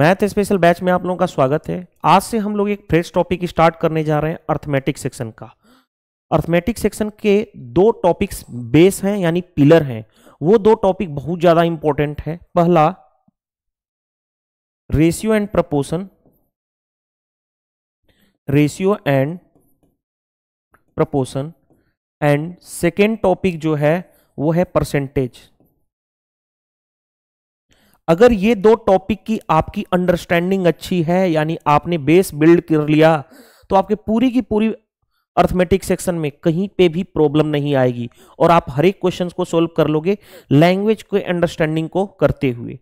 math special batch में आप लोगों का स्वागत है आज से हम लोग एक फ्रेश टॉपिक स्टार्ट करने जा रहे हैं अर्थमेटिक सेक्शन का अर्थमेटिक सेक्शन के दो टॉपिक्स बेस हैं यानी पिलर हैं वो दो टॉपिक बहुत ज़्यादा इंपॉर्टेंट है पहला ratio and proportion ratio and proportion and second topic जो है वो है परसेंटेज अगर ये दो टॉपिक की आपकी अंडरस्टैंडिंग अच्छी है यानी आपने बेस बिल्ड कर लिया तो आपके पूरी की पूरी अर्थमेटिक सेक्शन में कहीं पे भी प्रॉब्लम नहीं आएगी और आप हर एक क्वेश्चन को सोल्व कर लोगे लैंग्वेज के अंडरस्टैंडिंग को करते हुए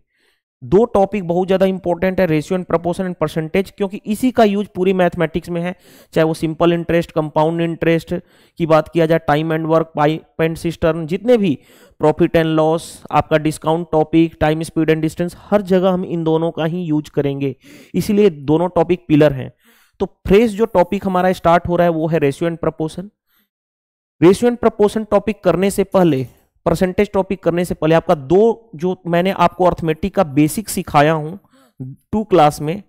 दो टॉपिक बहुत ज़्यादा इंपॉर्टेंट है ratio and proportion and percentage क्योंकि इसी का यूज पूरी मैथमेटिक्स में है चाहे वो सिंपल इंटरेस्ट कंपाउंड इंटरेस्ट की बात किया जाए time and work pipe and cistern जितने भी प्रॉफिट एंड लॉस आपका discount topic time speed and distance हर जगह हम इन दोनों का ही यूज करेंगे इसीलिए दोनों टॉपिक पिलर हैं तो फ्रेश जो टॉपिक हमारा स्टार्ट हो रहा है वो है ratio and proportion ratio and proportion topic करने से पहले परसेंटेज टॉपिक करने से पहले आपका दो जो मैंने आपको अर्थमेटिक का बेसिक सिखाया हूं टू क्लास में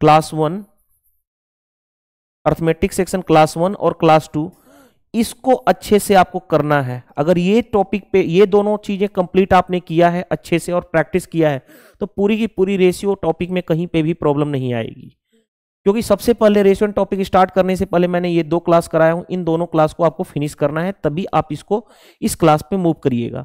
class one arithmetic section class one और क्लास टू इसको अच्छे से आपको करना है अगर ये टॉपिक पे ये दोनों चीज़ें कंप्लीट आपने किया है अच्छे से और प्रैक्टिस किया है तो पूरी की पूरी रेशियो टॉपिक में कहीं पे भी प्रॉब्लम नहीं आएगी क्योंकि सबसे पहले रेशन टॉपिक स्टार्ट करने से पहले मैंने ये दो क्लास कराया हूं इन दोनों क्लास को आपको फिनिश करना है तभी आप इसको इस क्लास पे मूव करिएगा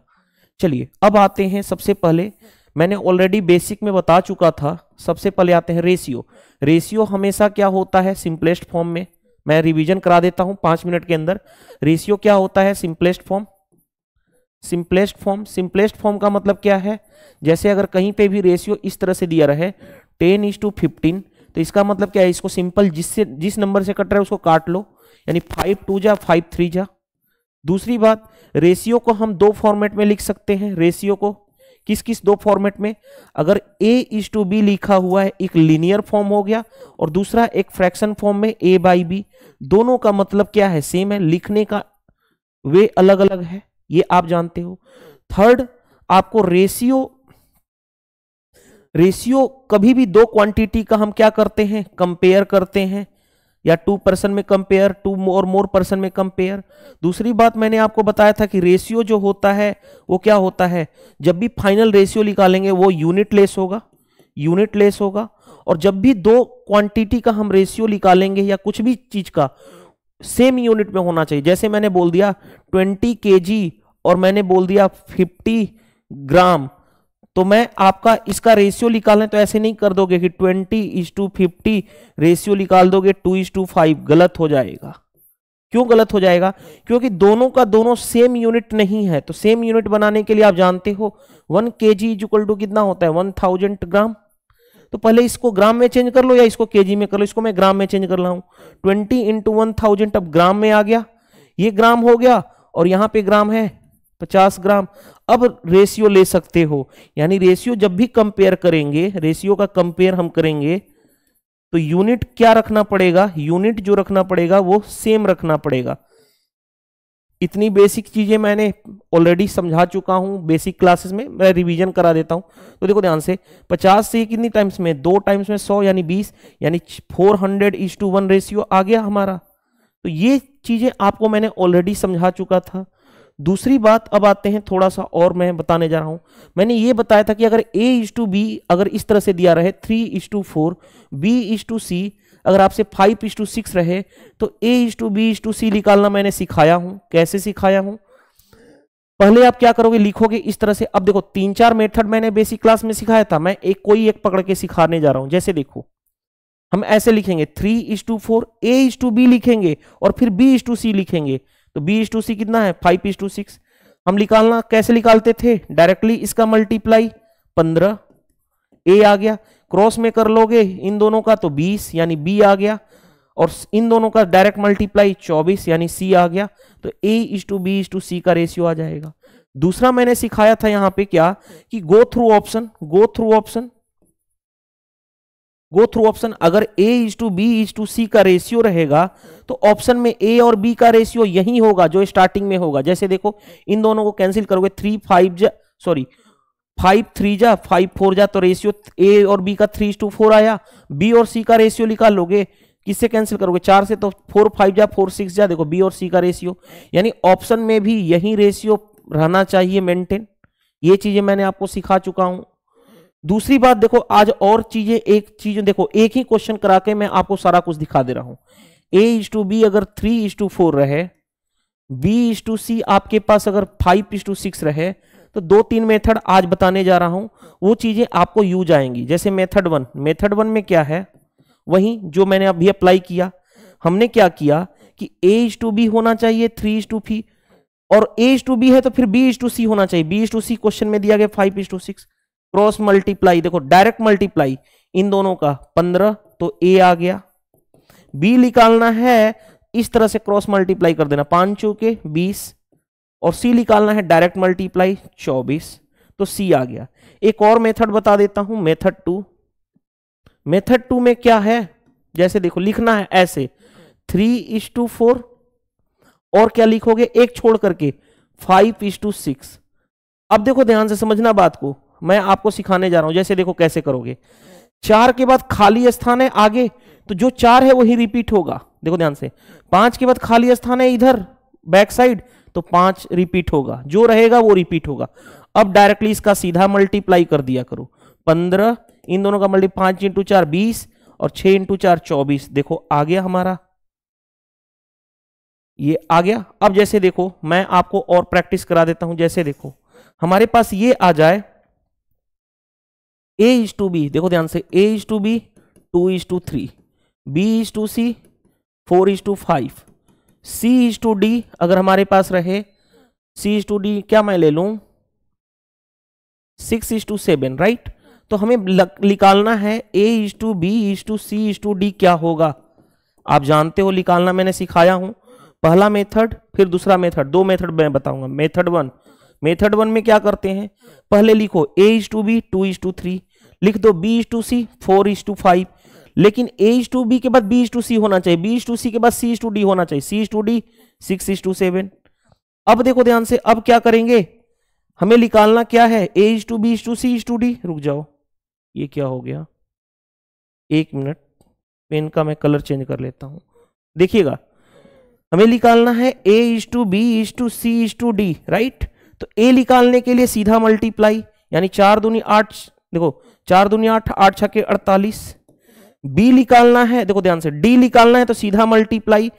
चलिए अब आते हैं सबसे पहले मैंने ऑलरेडी बेसिक में बता चुका था सबसे पहले आते हैं रेशियो रेशियो हमेशा क्या होता है सिंपलेस्ट फॉर्म में मैं रिविजन करा देता हूं पांच मिनट के अंदर रेशियो क्या होता है simplest form simplest form simplest form का मतलब क्या है जैसे अगर कहीं पे भी रेशियो इस तरह से दिया रहे टेन इज टू फिफ्टीन तो इसका मतलब क्या है इसको सिंपल जिससे जिस नंबर से कट रहा है उसको काट लो यानी फाइव टू जा फाइव थ्री जा दूसरी बात रेशियो को हम दो फॉर्मेट में लिख सकते हैं रेशियो को किस किस दो फॉर्मेट में अगर ए इज टू बी लिखा हुआ है एक लीनियर फॉर्म हो गया और दूसरा एक फ्रैक्शन फॉर्म में ए बाई बी दोनों का मतलब क्या है सेम है लिखने का वे अलग अलग है ये आप जानते हो थर्ड आपको रेशियो रेशियो कभी भी दो क्वांटिटी का हम क्या करते हैं कंपेयर करते हैं या टू परसेंट में कंपेयर टू और मोर परसेंट में कंपेयर दूसरी बात मैंने आपको बताया था कि रेशियो जो होता है वो क्या होता है जब भी फाइनल रेशियो निकालेंगे वो यूनिट लेस होगा यूनिट लेस होगा और जब भी दो क्वांटिटी का हम रेशियो निकालेंगे या कुछ भी चीज़ का सेम यूनिट में होना चाहिए जैसे मैंने बोल दिया ट्वेंटी के और मैंने बोल दिया फिफ्टी ग्राम तो मैं आपका इसका रेशियो निकालें तो ऐसे नहीं कर दोगे कि twenty is to fifty ratio निकाल दोगे टू इज टू फाइव गलत हो जाएगा क्यों गलत हो जाएगा क्योंकि दोनों का दोनों सेम यूनिट नहीं है तो सेम यूनिट बनाने के लिए आप जानते हो वन के जी इज इक्वल टू कितना होता है वन थाउजेंड ग्राम तो पहले इसको ग्राम में चेंज कर लो या इसको जी में कर लो इसको मैं ग्राम में चेंज कर रहा हूं ट्वेंटी इंटू वन थाउजेंड अब ग्राम में आ गया ये ग्राम हो गया और यहाँ पे ग्राम है पचास ग्राम अब रेशियो ले सकते हो यानी रेशियो जब भी कंपेयर करेंगे रेशियो का कंपेयर हम करेंगे तो यूनिट क्या रखना पड़ेगा यूनिट जो रखना पड़ेगा वो सेम रखना पड़ेगा इतनी बेसिक चीजें मैंने ऑलरेडी समझा चुका हूं बेसिक क्लासेस में मैं रिवीजन करा देता हूं तो देखो ध्यान से 50 से कितनी टाइम्स में दो टाइम्स में 100 यानी 20 यानी 400 hundred is to one ratio आ गया हमारा तो ये चीजें आपको मैंने ऑलरेडी समझा चुका था दूसरी बात अब आते हैं थोड़ा सा और मैं बताने जा रहा हूं मैंने ये बताया था कि अगर ए इज टू बी अगर इस तरह से दिया रहे three is to four B is to C अगर आपसे फाइव इज टू सिक्स रहे तो A is to B is to C निकालना मैंने सिखाया हूं कैसे सिखाया हूं पहले आप क्या करोगे लिखोगे इस तरह से अब देखो तीन चार मेथड मैंने बेसिक क्लास में सिखाया था मैं एक कोई एक पकड़ के सिखाने जा रहा हूं जैसे देखो हम ऐसे लिखेंगे three is to four A is to B लिखेंगे और फिर बी इज टू सी लिखेंगे तो बी इज टू सी कितना है फाइव इज टू सिक्स हम निकालना कैसे निकालते थे डायरेक्टली इसका मल्टीप्लाई पंद्रह ए आ गया क्रॉस में कर लोगे इन दोनों का तो बीस यानी बी आ गया और इन दोनों का डायरेक्ट मल्टीप्लाई चौबीस यानी सी आ गया तो A is to B is to C का रेशियो आ जाएगा दूसरा मैंने सिखाया था यहां पे क्या कि go through option go through option go through option अगर A is to B is to C का रेशियो रहेगा तो ऑप्शन में ए और बी का रेशियो यही होगा जो स्टार्टिंग में होगा जैसे देखो इन दोनों को कैंसिल करोगे थ्री फाइव जा सॉरी फाइव थ्री जा फाइव फोर जा तो रेशियो ए और बी का थ्री टू फोर आया बी और सी का रेशियो निकाल लोगे किससे कैंसिल करोगे चार से तो फोर फाइव जा फोर सिक्स जा देखो बी और सी का रेशियो यानी ऑप्शन में भी यही रेशियो रहना चाहिए मेंटेन ये चीजें मैंने आपको सिखा चुका हूं दूसरी बात देखो आज और चीजें एक चीज देखो एक ही क्वेश्चन करा के मैं आपको सारा कुछ दिखा दे रहा हूं ए इज टू बी अगर थ्री इज टू फोर रहे बी इज टू सी आपके पास अगर फाइव इज टू सिक्स रहे तो दो तीन मेथड आज बताने जा रहा हूं वो चीजें आपको यूज आएंगी जैसे मेथड वन मेथड वन में क्या है वही जो मैंने अभी अप्लाई किया हमने क्या किया कि ए इज टू बी होना चाहिए थ्री इज टू फी और ए इज टू बी है तो फिर बी इज टू सी होना चाहिए B is to C question में दिया गया five is to six cross multiply देखो डायरेक्ट मल्टीप्लाई इन दोनों का पंद्रह तो ए आ गया बी निकालना है इस तरह से क्रॉस मल्टीप्लाई कर देना पांच चौके बीस और सी निकालना है डायरेक्ट मल्टीप्लाई चौबीस तो सी आ गया एक और मेथड बता देता हूं मेथड टू मेथड टू में क्या है जैसे देखो लिखना है ऐसे थ्री इज टू फोर और क्या लिखोगे एक छोड़ करके फाइव इज टू सिक्स अब देखो ध्यान से समझना बात को मैं आपको सिखाने जा रहा हूं जैसे देखो कैसे करोगे चार के बाद खाली स्थान है आगे तो जो चार है वही रिपीट होगा देखो ध्यान से पांच के बाद खाली स्थान है इधर बैक साइड तो पांच रिपीट होगा जो रहेगा वो रिपीट होगा अब डायरेक्टली इसका सीधा मल्टीप्लाई कर दिया करो पंद्रह इन दोनों का मल्टी पांच इंटू चार बीस और छह इंटू चार चौबीस देखो आ गया हमारा ये आ गया अब जैसे देखो मैं आपको और प्रैक्टिस करा देता हूं जैसे देखो हमारे पास ये आ जाए ए इज टू बी देखो ध्यान से A is to B two is to three B is to C four is to five C is to D अगर हमारे पास रहे सी इज टू डी क्या मैं ले लू six is to seven right तो हमें निकालना है A is to B is to C is to D क्या होगा आप जानते हो निकालना मैंने सिखाया हूं पहला मेथड फिर दूसरा मेथड दो मेथड मैं बताऊंगा मेथड वन मेथड वन में क्या करते हैं पहले लिखो A is to B two is to three लिख दो B to C four is to five लेकिन ए इज टू बी के बाद बी टू सी होना चाहिए बी टू सी के बाद सी टू डी होना चाहिए C to D six is to seven अब देखो ध्यान से अब क्या करेंगे हमें निकालना क्या है A is to B to C to D रुक जाओ ये क्या हो गया एक मिनट पेन का मैं कलर चेंज कर लेता हूं देखिएगा हमें निकालना है A is to B is to C is to D right तो ए निकालने के लिए सीधा मल्टीप्लाई यानी चार दूनी आठ देखो चार दुनिया आठ आठ छके अड़तालीस बी निकालना है देखो ध्यान से डी निकालना है तो सीधा मल्टीप्लाई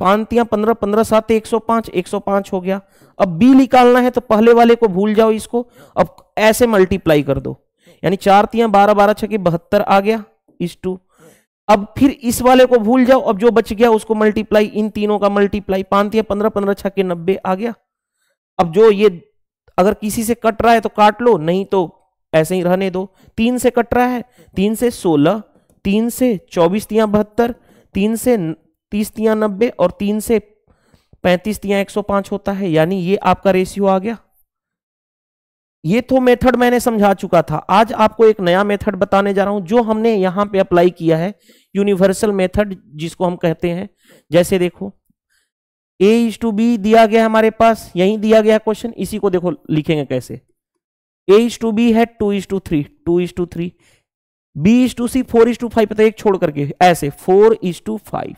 पांतियां पंद्रह पंद्रह सात एक सौ पांच एक सौ पांच हो गया अब बी निकालना है तो पहले वाले को भूल जाओ इसको अब ऐसे मल्टीप्लाई कर दो यानी चार तिया बारह बारह छके बहत्तर आ गया इस टू अब फिर इस वाले को भूल जाओ अब जो बच गया उसको मल्टीप्लाई इन तीनों का मल्टीप्लाई पांतियां पंद्रह पंद्रह छके नब्बे आ गया अब जो ये अगर किसी से कट रहा है तो काट लो नहीं तो ऐसे ही रहने दो तीन से कट रहा है तीन से सोलह तीन से चौबीस तिया बहत्तर तीन से तीस तिया नब्बे और तीन से पैंतीस तिया एक सौ पांच होता है यानी ये आपका रेशियो आ गया ये तो मेथड मैंने समझा चुका था आज आपको एक नया मेथड बताने जा रहा हूं जो हमने यहां पे अप्लाई किया है यूनिवर्सल मेथड जिसको हम कहते हैं जैसे देखो ए इज टू बी दिया गया हमारे पास यही दिया गया क्वेश्चन इसी को देखो लिखेंगे कैसे ए इज टू बी है two is to three two is to three B is to C four is to five एक छोड़ करके ऐसे four is to five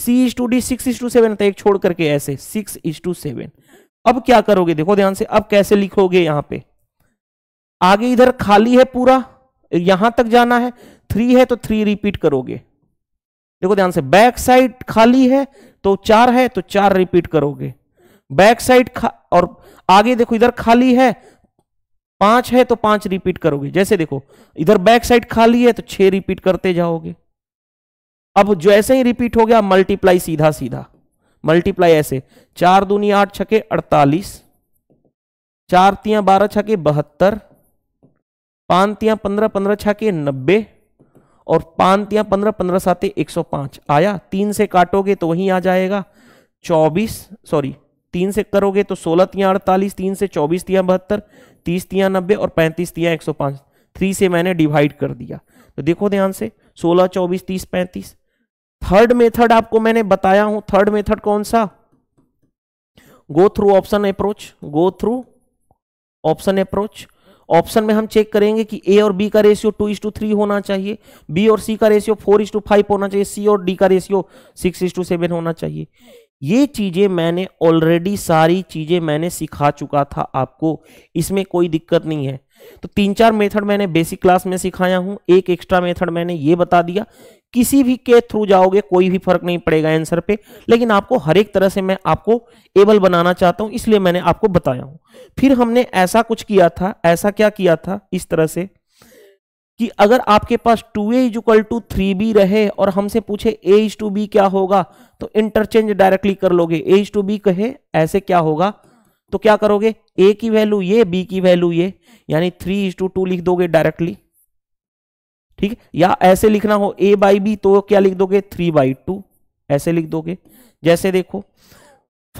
C is to D six is to seven एक छोड़ करके ऐसे six is to seven अब क्या करोगे देखो ध्यान से अब कैसे लिखोगे यहां पे आगे इधर खाली है पूरा यहां तक जाना है थ्री है तो थ्री रिपीट करोगे देखो ध्यान से बैक साइड खाली है तो चार है तो चार रिपीट करोगे बैक साइड और आगे देखो इधर खाली है पांच है तो पांच रिपीट करोगे जैसे देखो इधर बैक साइड खाली है तो छह रिपीट करते जाओगे अब जो ऐसे ही रिपीट हो गया मल्टीप्लाई सीधा सीधा मल्टीप्लाई ऐसे चार दूनी आठ छके अड़तालीस चार तिया बारह छके बहत्तर पान तिया पंद्रह पंद्रह छके नब्बे और पान तिया पंद्रह पंद्रह साते एक सौ पांच आया तीन से काटोगे तो वहीं आ जाएगा चौबीस सॉरी तीन से करोगे तो सोलह तियाँ अड़तालीस तीन से चौबीस तियाँ बहत्तर तीस तियाँ नब्बे और पैंतीस तियाँ एक सौ पाँच थ्री से मैंने डिवाइड कर दिया तो देखो ध्यान से सोलह चौबीस तीस पैंतीस थर्ड मेथड आपको मैंने बताया हूं थर्ड मेथड कौन सा go through option approach go through option approach option में हम चेक करेंगे कि ए और बी का ratio two is to three होना चाहिए बी और सी का ratio four is to five होना चाहिए सी और डी का ratio six is to seven होना चाहिए ये चीज़ें मैंने ऑलरेडी सारी चीज़ें मैंने सिखा चुका था आपको इसमें कोई दिक्कत नहीं है तो तीन चार मेथड मैंने बेसिक क्लास में सिखाया हूं एक एक्स्ट्रा मेथड मैंने ये बता दिया किसी भी के थ्रू जाओगे कोई भी फर्क नहीं पड़ेगा आंसर पे लेकिन आपको हर एक तरह से मैं आपको एबल बनाना चाहता हूं इसलिए मैंने आपको बताया हूं फिर हमने ऐसा कुछ किया था ऐसा क्या किया था इस तरह से कि अगर आपके पास two A is equal to three B रहे और हमसे पूछे ए इज टू बी क्या होगा तो इंटरचेंज डायरेक्टली कर लोगे ए इज टू बी कहे ऐसे क्या होगा तो क्या करोगे ए की वैल्यू ये बी की वैल्यू ये यानी थ्री इज टू टू लिख दोगे डायरेक्टली ठीक या ऐसे लिखना हो ए बाई बी तो क्या लिख दोगे थ्री बाई टू ऐसे लिख दोगे जैसे देखो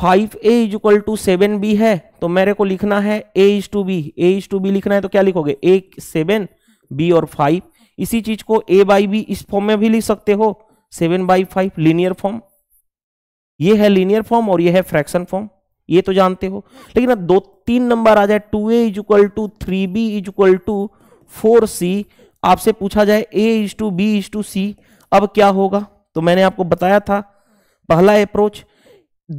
five A is equal to seven B है तो मेरे को लिखना है A is to B A is to B लिखना है तो क्या लिखोगे ए सेवन बी और फाइव इसी चीज को ए बाई बी इस फॉर्म में भी लिख सकते हो seven by five linear form ये है लीनियर फॉर्म और ये है फ्रैक्शन फॉर्म ये तो जानते हो लेकिन अब दो तीन नंबर आ जाए two A is equal to three B is equal to four C आपसे पूछा जाए A is to B is to C अब क्या होगा तो मैंने आपको बताया था पहला अप्रोच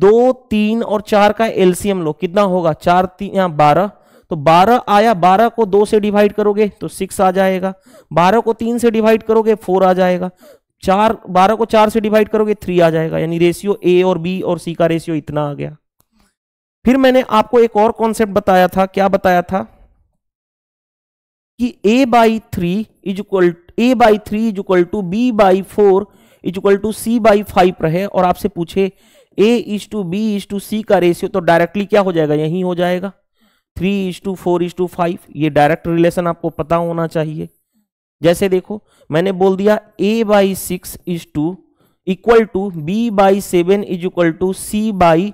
दो तीन और चार का एलसीएम लो कितना होगा चार तीन यहाँ बारह तो 12 आया 12 को दो से डिवाइड करोगे तो सिक्स आ जाएगा 12 को तीन से डिवाइड करोगे फोर आ जाएगा चार बारह को चार से डिवाइड करोगे थ्री आ जाएगा यानी रेशियो ए और बी और सी का रेशियो इतना आ गया फिर मैंने आपको एक और कॉन्सेप्ट बताया था क्या बताया था कि A by three is equal A by three is equal to B by four is equal to C by five रहे और आपसे पूछे A is to B is to C का रेशियो तो डायरेक्टली क्या हो जाएगा यही हो जाएगा three is to four is to five ये डायरेक्ट रिलेशन आपको पता होना चाहिए जैसे देखो मैंने बोल दिया A by six is to equal to B by seven is equal to C by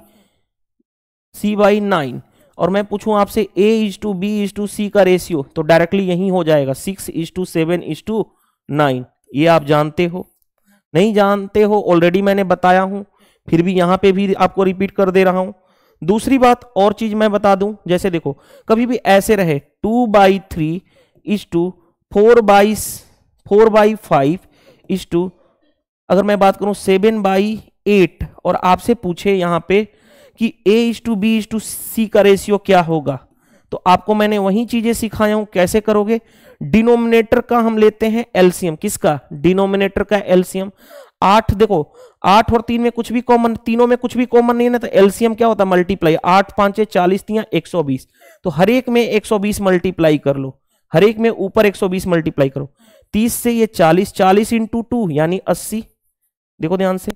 C by nine और मैं पूछूं आपसे A is to B is to C का रेशियो तो डायरेक्टली यही हो जाएगा six is to seven is to nine ये आप जानते हो नहीं जानते हो ऑलरेडी मैंने बताया हूं फिर भी यहां पे भी आपको रिपीट कर दे रहा हूं दूसरी बात और चीज मैं बता दूं जैसे देखो कभी भी ऐसे रहे two by three is to four by four by five is to अगर मैं बात करूं सेवन बाई एट और आपसे पूछे यहां पे कि A is to B is to C का रेशियो क्या होगा तो आपको मैंने वही चीजें सिखाया हूं कैसे करोगे डिनोमिनेटर का हम लेते हैं एलसीएम किसका डिनोमिनेटर का एलसीएम आठ देखो आठ और तीन में कुछ भी कॉमन तीनों में कुछ भी कॉमन नहीं है ना तो एलसीएम क्या होता है मल्टीप्लाई आठ पांच चालीस तीन एक सौ बीस तो हर एक में एक सौ बीस मल्टीप्लाई कर लो हर एक में ऊपर एक सौ बीस मल्टीप्लाई करो तीस से ये चालीस चालीस इंटू टू यानी अस्सी देखो ध्यान से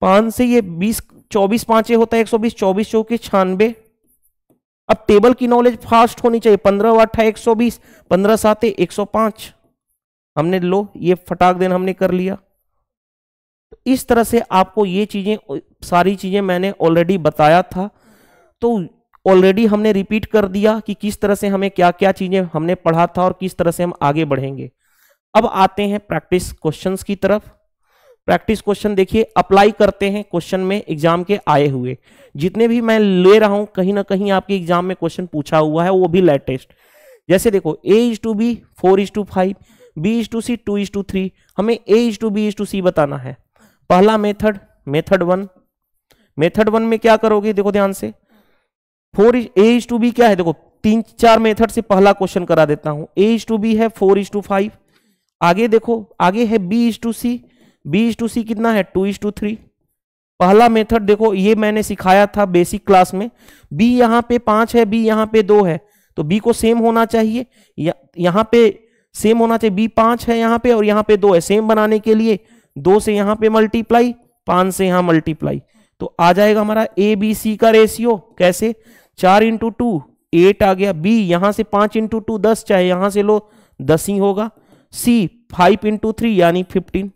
पांच से ये बीस चौबीस पांचे होता है एक सौ बीस चौबीस चौके छानबे अब टेबल की नॉलेज फास्ट होनी चाहिए पंद्रह और अट्ठा एक सौ बीस पंद्रह सात एक सौ पांच हमने लो ये फटाक देन हमने कर लिया तो इस तरह से आपको ये चीज़ें सारी चीज़ें मैंने ऑलरेडी बताया था तो ऑलरेडी हमने रिपीट कर दिया कि किस तरह से हमें क्या क्या चीज़ें हमने पढ़ा था और किस तरह से हम आगे बढ़ेंगे अब आते हैं प्रैक्टिस क्वेश्चंस की तरफ प्रैक्टिस क्वेश्चन देखिए अप्लाई करते हैं क्वेश्चन में एग्जाम के आए हुए जितने भी मैं ले रहा हूं कहीं ना कहीं आपके एग्जाम में क्वेश्चन पूछा हुआ है वो भी लेटेस्ट जैसे देखो A is to B four is to five B is to C two is to three हमें A is to B is to C बताना है पहला method method one method one में क्या करोगे देखो ध्यान से four A is to B क्या है देखो तीन चार मेथड से पहला क्वेश्चन करा देता हूं ए इज टू बी है फोर इज टू फाइव आगे देखो आगे है B is to C B is to C कितना है टू इज टू थ्री पहला मेथड देखो ये मैंने सिखाया था बेसिक क्लास में बी यहाँ पे पांच है बी यहाँ पे दो है तो बी को सेम होना चाहिए यहां यहाँ पे सेम होना चाहिए बी पांच है यहाँ पे और यहाँ पे दो है सेम बनाने के लिए दो से यहां पे मल्टीप्लाई पांच से यहां मल्टीप्लाई तो आ जाएगा हमारा ए बी सी का रेशियो कैसे चार इंटू टू एट आ गया बी यहां से पांच इंटू टू दस चाहे यहां से लो दस ही होगा सी फाइव इंटू थ्री यानी फिफ्टीन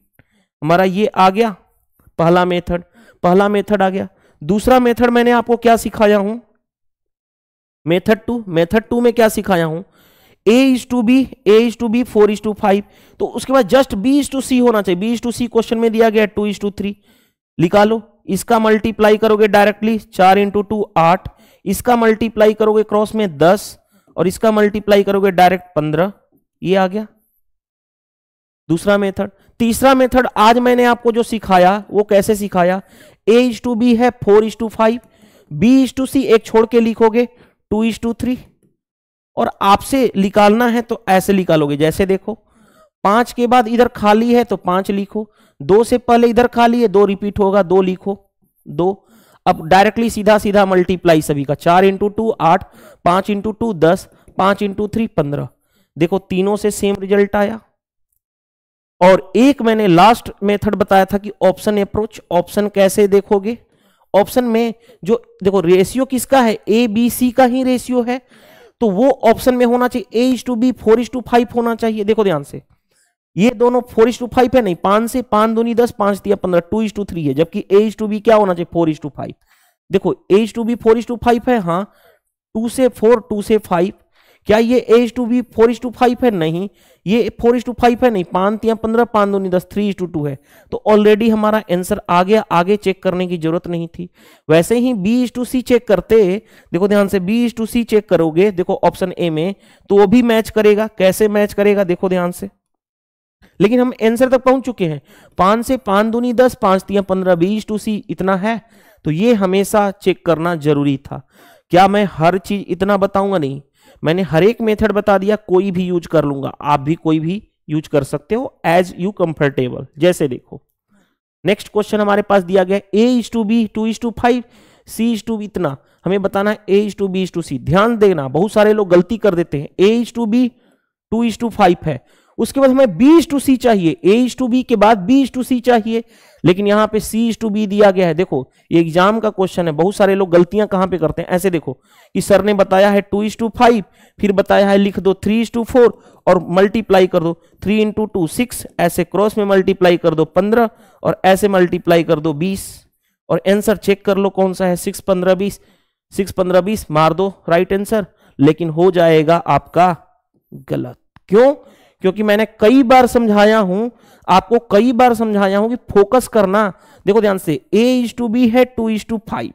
हमारा ये आ गया पहला मेथड पहला मेथड आ गया दूसरा मेथड मैंने आपको क्या सिखाया हूं मेथड टू मेथड टू में क्या सिखाया हूं A is to B A is to B four is to five तो उसके बाद just B is to C होना चाहिए B is to C question में दिया गया टू इज टू थ्री निकालो इसका मल्टीप्लाई करोगे डायरेक्टली चार इंटू टू आठ इसका मल्टीप्लाई करोगे क्रॉस में दस और इसका मल्टीप्लाई करोगे डायरेक्ट पंद्रह ये आ गया दूसरा मेथड तीसरा मेथड आज मैंने आपको जो सिखाया वो कैसे सिखाया ए इज टू बी है four is to five B is to C एक छोड़ के लिखोगे टू इज टू थ्री और आपसे निकालना है तो ऐसे निकालोगे जैसे देखो पांच के बाद इधर खाली है तो पांच लिखो दो से पहले इधर खाली है दो रिपीट होगा दो लिखो दो अब डायरेक्टली सीधा सीधा मल्टीप्लाई सभी का चार इंटू टू आठ पांच इंटू टू दस पांच इंटू थ्री पंद्रह देखो तीनों से सेम रिजल्ट आया और एक मैंने लास्ट मेथड बताया था कि ऑप्शन अप्रोच ऑप्शन कैसे देखोगे ऑप्शन में जो देखो रेशियो किसका है ए बी सी का ही रेशियो है तो वो ऑप्शन में होना चाहिए A is to B four is to five होना चाहिए देखो ध्यान से ये दोनों फोर इज टू फाइव है नहीं पांच से पांच दूनी दस पांच दिया पंद्रह टू इज टू थ्री है जबकि एज टू बी क्या होना चाहिए फोर इज टू फाइव देखो A is to B four is to five है हाँ टू से फोर टू से फाइव क्या ये A is to B four is to five है नहीं ये फोर इज टू फाइव है नहीं पांच या पंद्रह पांच दो दस थ्री इज टू टू है तो ऑलरेडी हमारा आंसर आ गया आगे चेक करने की जरूरत नहीं थी वैसे ही B is to C check करते देखो ध्यान से B is to C check करोगे देखो ऑप्शन ए में तो वो भी मैच करेगा कैसे मैच करेगा देखो ध्यान से लेकिन हम आंसर तक पहुंच चुके हैं पांच से पांच दूनी दस पांच तिया पंद्रह बीस टू सी इतना है तो ये हमेशा चेक करना जरूरी था क्या मैं हर चीज इतना बताऊंगा नहीं मैंने हर एक मेथड बता दिया कोई भी यूज कर लूंगा आप भी कोई भी यूज कर सकते हो एज यू कंफर्टेबल जैसे देखो नेक्स्ट क्वेश्चन हमारे पास दिया गया A is to B two is to five C is to इतना हमें बताना है A is to B is to C ध्यान देना बहुत सारे लोग गलती कर देते हैं A is to B two is to five है उसके बाद हमें बी टू सी चाहिए ए टू बी के बाद बी टू सी चाहिए लेकिन यहाँ पे सी टू बी दिया गया है देखो ये एग्जाम का क्वेश्चन है बहुत सारे लोग गलतियां कहां पे करते हैं ऐसे देखो कि सर ने बताया है टू इज टू फाइव फिर बताया है लिख दो थ्री इज टू फोर और मल्टीप्लाई कर दो थ्री इंटू टू सिक्स ऐसे क्रॉस में मल्टीप्लाई कर दो पंद्रह और ऐसे मल्टीप्लाई कर दो बीस और एंसर चेक कर लो कौन सा है सिक्स पंद्रह बीस सिक्स पंद्रह बीस मार दो राइट आंसर लेकिन हो जाएगा आपका गलत क्यों क्योंकि मैंने कई बार समझाया हूं आपको कई बार समझाया हूं कि फोकस करना देखो ध्यान से ए इज टू बी है टू इज टू फाइव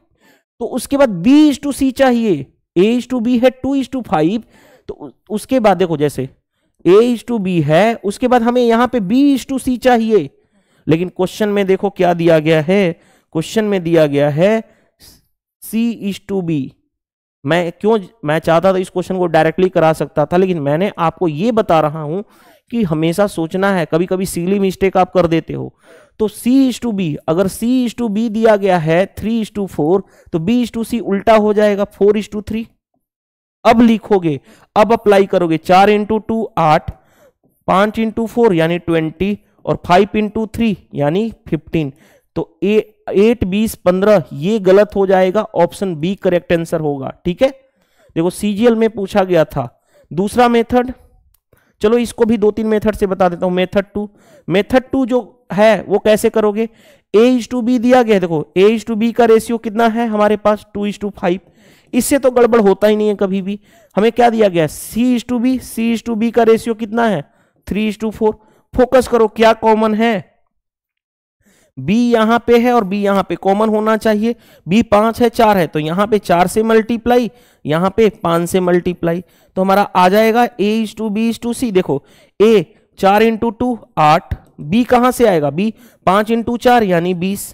तो उसके बाद बी इज टू सी चाहिए ए इज टू बी है टू इज टू फाइव तो उसके बाद देखो जैसे ए इज टू बी है उसके बाद हमें यहां पे बी इज टू सी चाहिए लेकिन क्वेश्चन में देखो क्या दिया गया है क्वेश्चन में दिया गया है सी इज टू बी मैं क्यों मैं चाहता था इस क्वेश्चन को डायरेक्टली करा सकता था लेकिन मैंने आपको ये बता रहा हूं कि हमेशा सोचना है कभी कभी सीली मिस्टेक आप कर देते हो तो सी इज टू बी अगर सी इज टू बी दिया गया है थ्री इज टू फोर तो बी इज टू सी उल्टा हो जाएगा फोर इज टू थ्री अब लिखोगे अब अप्लाई करोगे चार इंटू टू आठ पांच इंटू फोर यानी ट्वेंटी और फाइव इंटू थ्री यानी फिफ्टीन तो ए एट बीस पंद्रह ये गलत हो जाएगा ऑप्शन बी करेक्ट आंसर होगा ठीक है देखो सीजीएल में पूछा गया था दूसरा मेथड चलो इसको भी दो तीन मेथड से बता देता हूं मेथड टू मेथड टू जो है वो कैसे करोगे ए इज टू बी दिया गया देखो ए इज टू बी का रेशियो कितना है हमारे पास टू इज टू फाइव इससे तो गड़बड़ होता ही नहीं है कभी भी हमें क्या दिया गया C is to B C is to B का रेशियो कितना है three is to four focus करो क्या कॉमन है बी यहां पे है और बी यहां पे कॉमन होना चाहिए बी पांच है चार है तो यहां पे चार से मल्टीप्लाई यहां पे पांच से मल्टीप्लाई तो हमारा आ जाएगा A is to B is to C देखो ए चार इंटू टू आठ बी कहां से आएगा बी पांच इंटू चार यानी बीस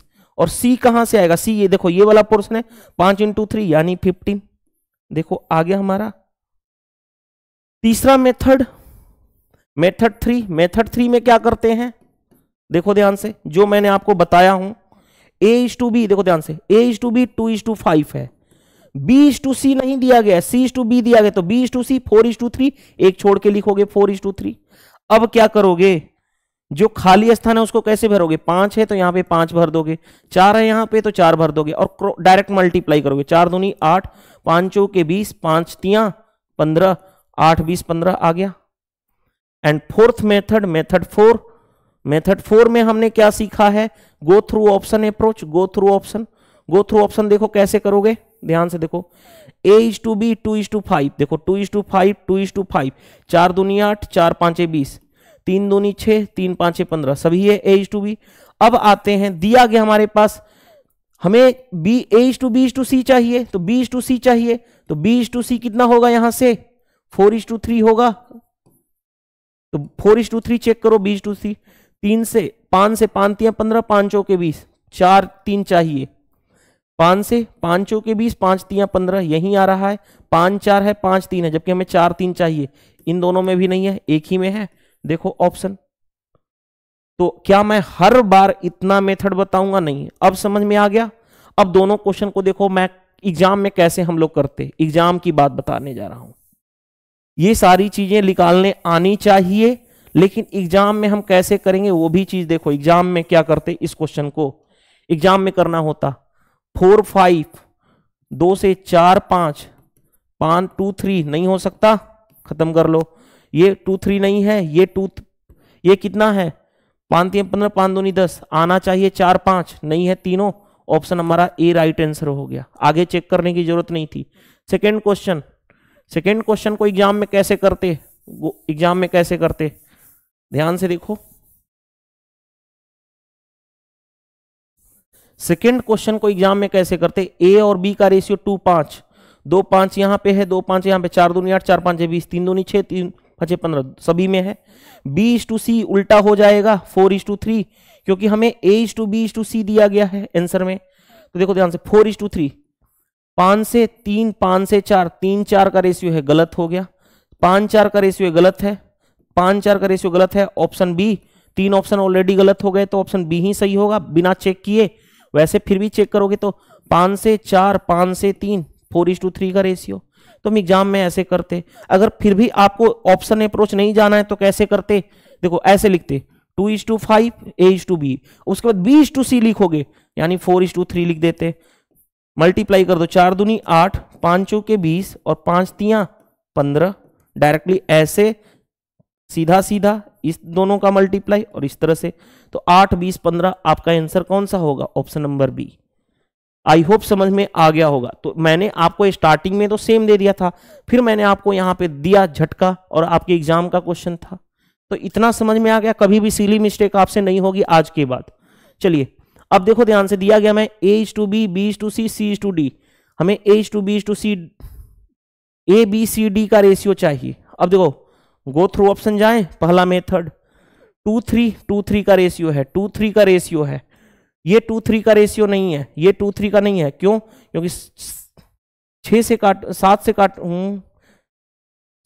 और सी कहां से आएगा सी ये देखो ये वाला पोर्सन है पांच इंटू थ्री यानी फिफ्टीन देखो आ गया हमारा तीसरा method method three method three में क्या करते हैं देखो ध्यान से जो मैंने आपको बताया हूं ए इज टू बी देखो ध्यान से A is to B two is to five है बी इज टू सी नहीं दिया गया सी इज टू बी दिया गया तो B is to C four is to three एक छोड़ के लिखोगे फोर इज टू थ्री अब क्या करोगे जो खाली स्थान है उसको कैसे भरोगे पांच है तो यहां पे पांच भर दोगे चार है यहां पे तो चार भर दोगे और डायरेक्ट मल्टीप्लाई करोगे चार दूनी आठ पांचों के बीस पांच तिया पंद्रह आठ बीस पंद्रह आ गया and fourth method method four method four में हमने क्या सीखा है go through option approach go through option go through option देखो कैसे करोगे ध्यान से देखो A is to B two is to five देखो two is to five two is to five चार दूनी आठ चार पांचे बीस तीन दूनी छः तीन पांचे पंद्रह सभी है ए इज टू बी अब आते हैं दिया गया हमारे पास हमें B A is to B is to C चाहिए तो बी इज टू सी चाहिए तो बी इज टू सी कितना होगा यहां से फोर इज टू थ्री होगा तो four is to three check करो बी इज टू सी तीन से पांच से पांतियां पंद्रह पांचों के बीस चार तीन चाहिए पांच से पांचों के बीस पांच पंद्रह यही आ रहा है पांच चार है पांच तीन है जबकि हमें चार तीन चाहिए इन दोनों में भी नहीं है एक ही में है देखो ऑप्शन तो क्या मैं हर बार इतना मेथड बताऊंगा नहीं अब समझ में आ गया अब दोनों क्वेश्चन को देखो मैं एग्जाम में कैसे हम लोग करते एग्जाम की बात बताने जा रहा हूं ये सारी चीजें निकालने आनी चाहिए लेकिन एग्जाम में हम कैसे करेंगे वो भी चीज देखो एग्जाम में क्या करते इस क्वेश्चन को एग्जाम में करना होता फोर फाइव दो से चार पांच पांच टू थ्री नहीं हो सकता खत्म कर लो ये टू थ्री नहीं है ये टू ये कितना है पांच तीन पंद्रह पाँच नहीं दस आना चाहिए चार पाँच नहीं है तीनों ऑप्शन हमारा ए राइट आंसर हो गया आगे चेक करने की जरूरत नहीं थी सेकेंड क्वेश्चन सेकेंड क्वेश्चन को एग्जाम में कैसे करते एग्जाम में कैसे करते ध्यान से देखो सेकेंड क्वेश्चन को एग्जाम में कैसे करते ए और बी का रेशियो टू पांच दो पांच यहां पे है दो पांच यहां पे चार दूनी आठ चार पांच बीस तीन दूनी छह तीन पचे पंद्रह सभी में है बी इज टू सी उल्टा हो जाएगा फोर इज टू थ्री क्योंकि हमें A is to B is to C दिया गया है एंसर में तो देखो ध्यान से फोर इज टू थ्री पांच से तीन पांच से चार तीन चार का रेशियो है गलत हो गया पांच चार का रेशियो गलत है पांच चार का रेशियो गलत है ऑप्शन बी तीन ऑप्शन ऑलरेडी गलत हो गए तो ऑप्शन बी ही सही होगा बिना चेक किए वैसे फिर भी चेक करोगे तो पांच से चार पाँच से तीन फोर इज टू थ्री का रेशियो तो हम एग्जाम में ऐसे करते अगर फिर भी आपको ऑप्शन अप्रोच नहीं जाना है तो कैसे करते देखो ऐसे लिखते two is to five A is to B उसके बाद बी इज टू सी लिखोगे यानी फोर इज टू थ्री लिख देते मल्टीप्लाई कर दो चार दुनी आठ पांचों के बीस और पांच तिया पंद्रह डायरेक्टली ऐसे सीधा सीधा इस दोनों का मल्टीप्लाई और इस तरह से तो आठ बीस पंद्रह आपका आंसर कौन सा होगा option number B I hope समझ में आ गया होगा तो मैंने आपको स्टार्टिंग में तो सेम दे दिया था फिर मैंने आपको यहां पे दिया झटका और आपके एग्जाम का क्वेश्चन था तो इतना समझ में आ गया कभी भी सीली मिस्टेक आपसे नहीं होगी आज के बाद चलिए अब देखो ध्यान से दिया गया मैं A is to B B to C C to D हमें A is to B to C A B C D का रेशियो चाहिए अब देखो गो थ्रू ऑप्शन जाए पहला method two three two three का रेशियो है टू थ्री का रेशियो है ये टू थ्री का रेशियो नहीं है ये टू थ्री का नहीं है क्यों क्योंकि छः से काट सात से काट हम्म,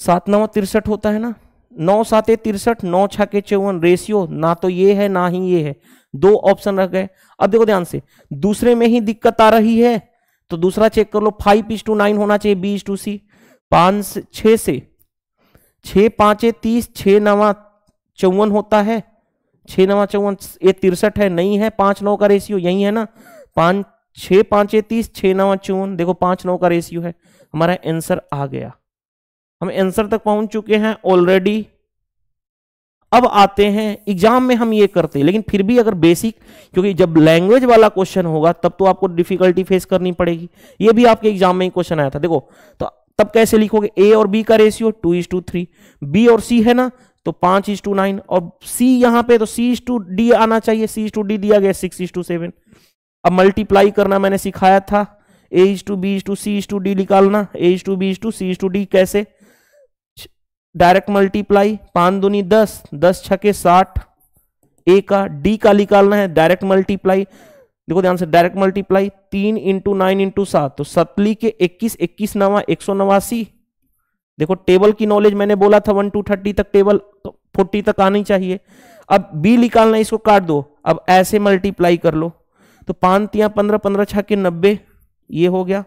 सात नौ तिरसठ होता है ना नौ सात तिरसठ नौ छ के चौवन रेशियो ना तो ये है ना ही ये है दो ऑप्शन रह गए अब देखो ध्यान से दूसरे में ही दिक्कत आ रही है तो दूसरा चेक कर लो फाइव इज टू नाइन होना चाहिए बी टू सी पाँच छः से छः पांच तीस छः नवा चौवन होता है छः नवा चौवन ये तिरसठ है नहीं है पाँच नौ का रेशियो यही है ना पाँच छः पाँचे तीस छः नवा चौवन देखो पाँच नौ का रेशियो है हमारा आंसर आ गया हम आंसर तक पहुंच चुके हैं ऑलरेडी अब आते हैं एग्जाम में हम ये करते हैं लेकिन फिर भी अगर बेसिक क्योंकि जब लैंग्वेज वाला क्वेश्चन होगा तब तो आपको डिफिकल्टी फेस करनी पड़ेगी ये भी आपके एग्जाम में ही क्वेश्चन आया था देखो तो तब कैसे लिखोगे ए और बी का ratio two is to three B और सी है ना तो पांच इज टू नाइन और सी यहां पे तो सी इज टू डी आना चाहिए सी इज टू डी दिया गया सिक्स इज टू सेवन अब मल्टीप्लाई करना मैंने सिखाया था A is to B is to C is to D निकालना A is to B is to C is to D कैसे डायरेक्ट मल्टीप्लाई पांच दुनी दस दस छके साठ ए का डी का निकालना है डायरेक्ट मल्टीप्लाई देखो ध्यान से डायरेक्ट मल्टीप्लाई तीन इंटू नाइन इंटू सात तो सतली के इक्कीस इक्कीस नवा एक सौ नवासी देखो टेबल की नॉलेज मैंने बोला था वन टू थर्टी तक टेबल तो फोर्टी तक आनी चाहिए अब बी निकालना है इसको काट दो अब ऐसे मल्टीप्लाई कर लो तो पांच पानतियां पंद्रह पंद्रह छः के नब्बे ये हो गया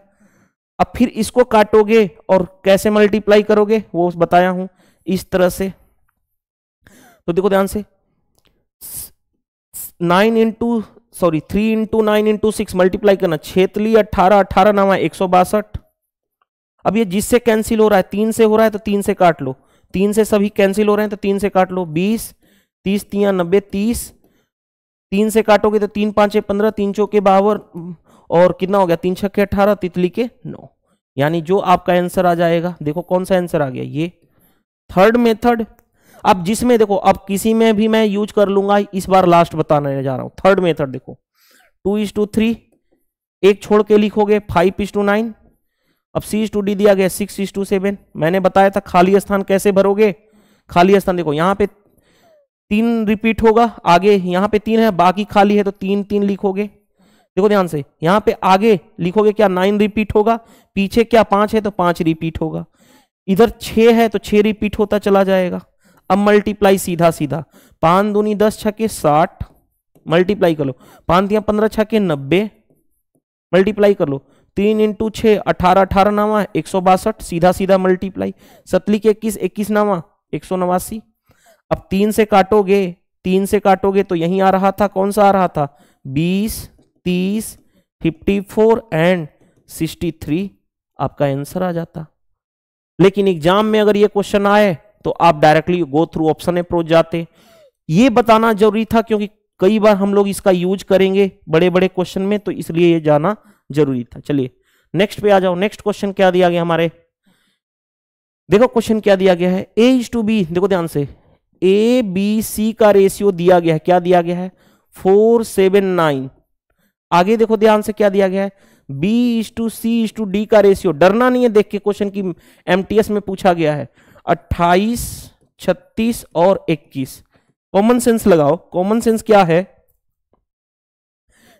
अब फिर इसको काटोगे और कैसे मल्टीप्लाई करोगे वो बताया हूं इस तरह से तो देखो ध्यान से nine into sorry three into nine into six multiply करना छेतली अठारह अट्ठारह नवा एक सौ बासठ अब ये जिससे कैंसिल हो रहा है तीन से हो रहा है तो तीन से काट लो तीन से सभी कैंसिल हो रहे हैं तो तीन से काट लो बीस तीस तिया नब्बे तीस तीन से काटोगे तो तीन पांच पंद्रह तीन चौके बावर और कितना हो गया तीन छक्के अठारह तितली के नौ यानी जो आपका आंसर आ जाएगा देखो कौन सा आंसर आ गया ये थर्ड मेथड अब जिसमें देखो अब किसी में भी मैं यूज कर लूंगा इस बार लास्ट बताने जा रहा हूं थर्ड मेथड देखो टू इज टू थ्री एक छोड़ के लिखोगे फाइव इज टू नाइन अब सी इज टू डी दिया गया सिक्स इज टू सेवन मैंने बताया था खाली स्थान कैसे भरोगे खाली स्थान देखो यहाँ पे तीन रिपीट होगा आगे यहाँ पे तीन है बाकी खाली है तो तीन तीन लिखोगे देखो ध्यान से यहाँ पे आगे लिखोगे क्या नाइन रिपीट होगा पीछे क्या पांच है तो पांच रिपीट होगा इधर छ है तो छ रिपीट होता चला जाएगा अब मल्टीप्लाई सीधा सीधा पान दूनी दस छके साठ मल्टीप्लाई कर लो पान दिया पंद्रह छके नब्बे मल्टीप्लाई कर लो तीन इंटू छ अठारह अठारह नवा एक सौ बासठ सीधा सीधा मल्टीप्लाई सतली के इक्कीस इक्कीस नवा एक सौ नवासी अब तीन से काटोगे तीन से काटोगे तो यहीं आ रहा था कौन सा आ रहा था बीस तीस fifty four and sixty three आपका आंसर आ जाता लेकिन एग्जाम में अगर ये क्वेश्चन आए तो आप directly go through option approach जाते ये बताना जरूरी था क्योंकि कई बार हम लोग इसका यूज करेंगे बड़े बड़े क्वेश्चन में तो इसलिए ये जाना जरूरी था चलिए नेक्स्ट पे आ जाओ नेक्स्ट क्वेश्चन क्या दिया गया हमारे देखो क्वेश्चन क्या दिया गया है ए इज टू बी देखो ध्यान से ए बी सी का रेशियो दिया गया है क्या दिया गया है फोर सेवन नाइन आगे देखो ध्यान से क्या दिया गया है B is to C is to D का रेशियो डरना नहीं है देख के क्वेश्चन की एमटीएस में पूछा गया है अट्ठाईस छत्तीस और इक्कीस कॉमन सेंस लगाओ कॉमन सेंस क्या है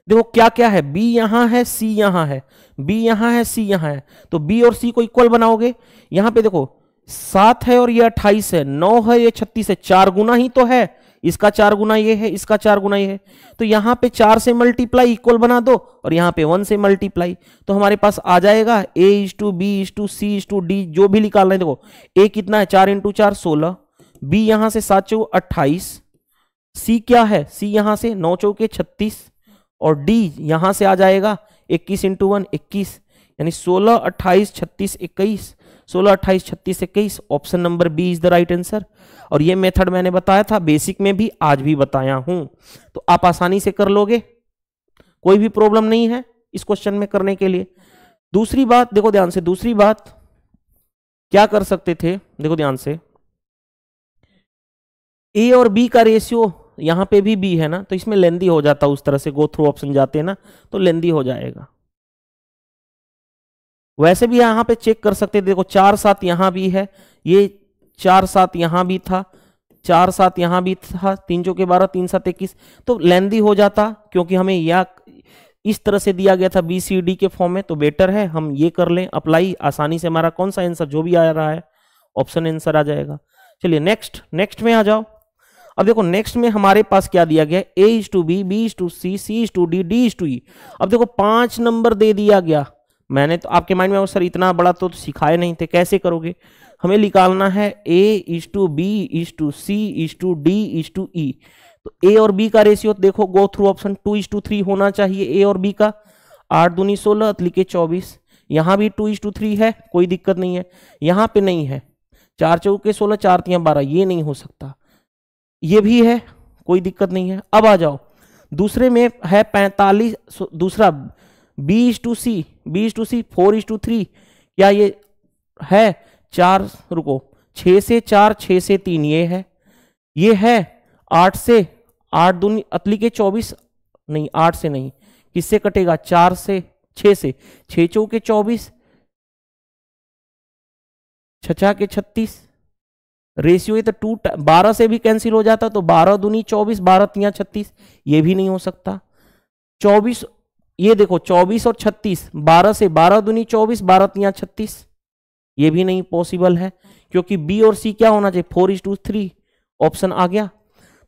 देखो क्या क्या है बी यहां है सी यहां है बी यहां है सी यहां है तो बी और सी को इक्वल बनाओगे यहां पे देखो सात है और ये अट्ठाईस है नौ है ये छत्तीस है चार गुना ही तो है इसका चार गुना ये है इसका चार गुना ये है तो यहाँ पे चार से मल्टीप्लाई इक्वल बना दो और यहाँ पे वन से मल्टीप्लाई तो हमारे पास आ जाएगा A is to B is to C is to D जो भी निकाल रहे देखो ए कितना है चार इंटू चार सोलह बी यहाँ से सात चौ अट्ठाईस सी क्या है सी यहाँ से नौ चौके छत्तीस और डी यहां से आ जाएगा इक्कीस इंटू वन इक्कीस यानी सोलह अट्ठाईस छत्तीस इक्कीस सोलह अट्ठाईस छत्तीस इक्कीस option number B is the right answer और ये मेथड मैंने बताया था बेसिक में भी आज भी बताया हूं तो आप आसानी से कर लोगे कोई भी प्रॉब्लम नहीं है इस क्वेश्चन में करने के लिए दूसरी बात देखो ध्यान से दूसरी बात क्या कर सकते थे देखो ध्यान से ए और बी का रेशियो यहां पे भी बी है ना तो इसमें लेंदी हो जाता उस तरह से गो थ्रू ऑप्शन जाते हैं ना तो लेंदी हो जाएगा वैसे भी यहां पे चेक कर सकते देखो चार सात यहां भी है ये चार सात यहाँ भी था चार सात यहाँ भी था तीन चौके बारह तीन सात इक्कीस तो लेंदी हो जाता क्योंकि हमें यह इस तरह से दिया गया था बी सी डी के फॉर्म में तो बेटर है हम ये कर लें अप्लाई आसानी से हमारा कौन सा आंसर जो भी आ रहा है ऑप्शन आंसर आ जाएगा चलिए नेक्स्ट नेक्स्ट में आ जाओ अब देखो नेक्स्ट में हमारे पास क्या दिया गया A is to B B is to C C is to D D is to E अब देखो पांच नंबर दे दिया गया मैंने तो आपके माइंड में सर इतना बड़ा तो, तो सिखाए नहीं थे कैसे करोगे हमें निकालना है A is to B is to C is to D is to E तो ए और बी का रेशियो देखो go through option two is to three होना चाहिए ए और बी का आठ दूनी सोलह अतलिके चौबीस यहां भी टू इज टू थ्री है कोई दिक्कत नहीं है यहां पे नहीं है चार चौके सोलह चार तिया बारह ये नहीं हो सकता ये भी है कोई दिक्कत नहीं है अब आ जाओ दूसरे में है पैंतालीस दूसरा B is to C B is to C four is to three क्या ये है चार रुको छ से चार छ से तीन ये है ये है आठ से आठ दूनी अतली के चौबीस नहीं आठ से नहीं किससे कटेगा चार से छ से छ चौ के चौबीस छचा के छत्तीस रेशियो तो टू बारह से भी कैंसिल हो जाता तो बारह दूनी चौबीस बारह तिया छत्तीस ये भी नहीं हो सकता चौबीस ये देखो चौबीस और छत्तीस बारह से बारह दूनी चौबीस बारह तिया छत्तीस ये भी नहीं पॉसिबल है क्योंकि बी और सी क्या होना चाहिए four is to three option आ गया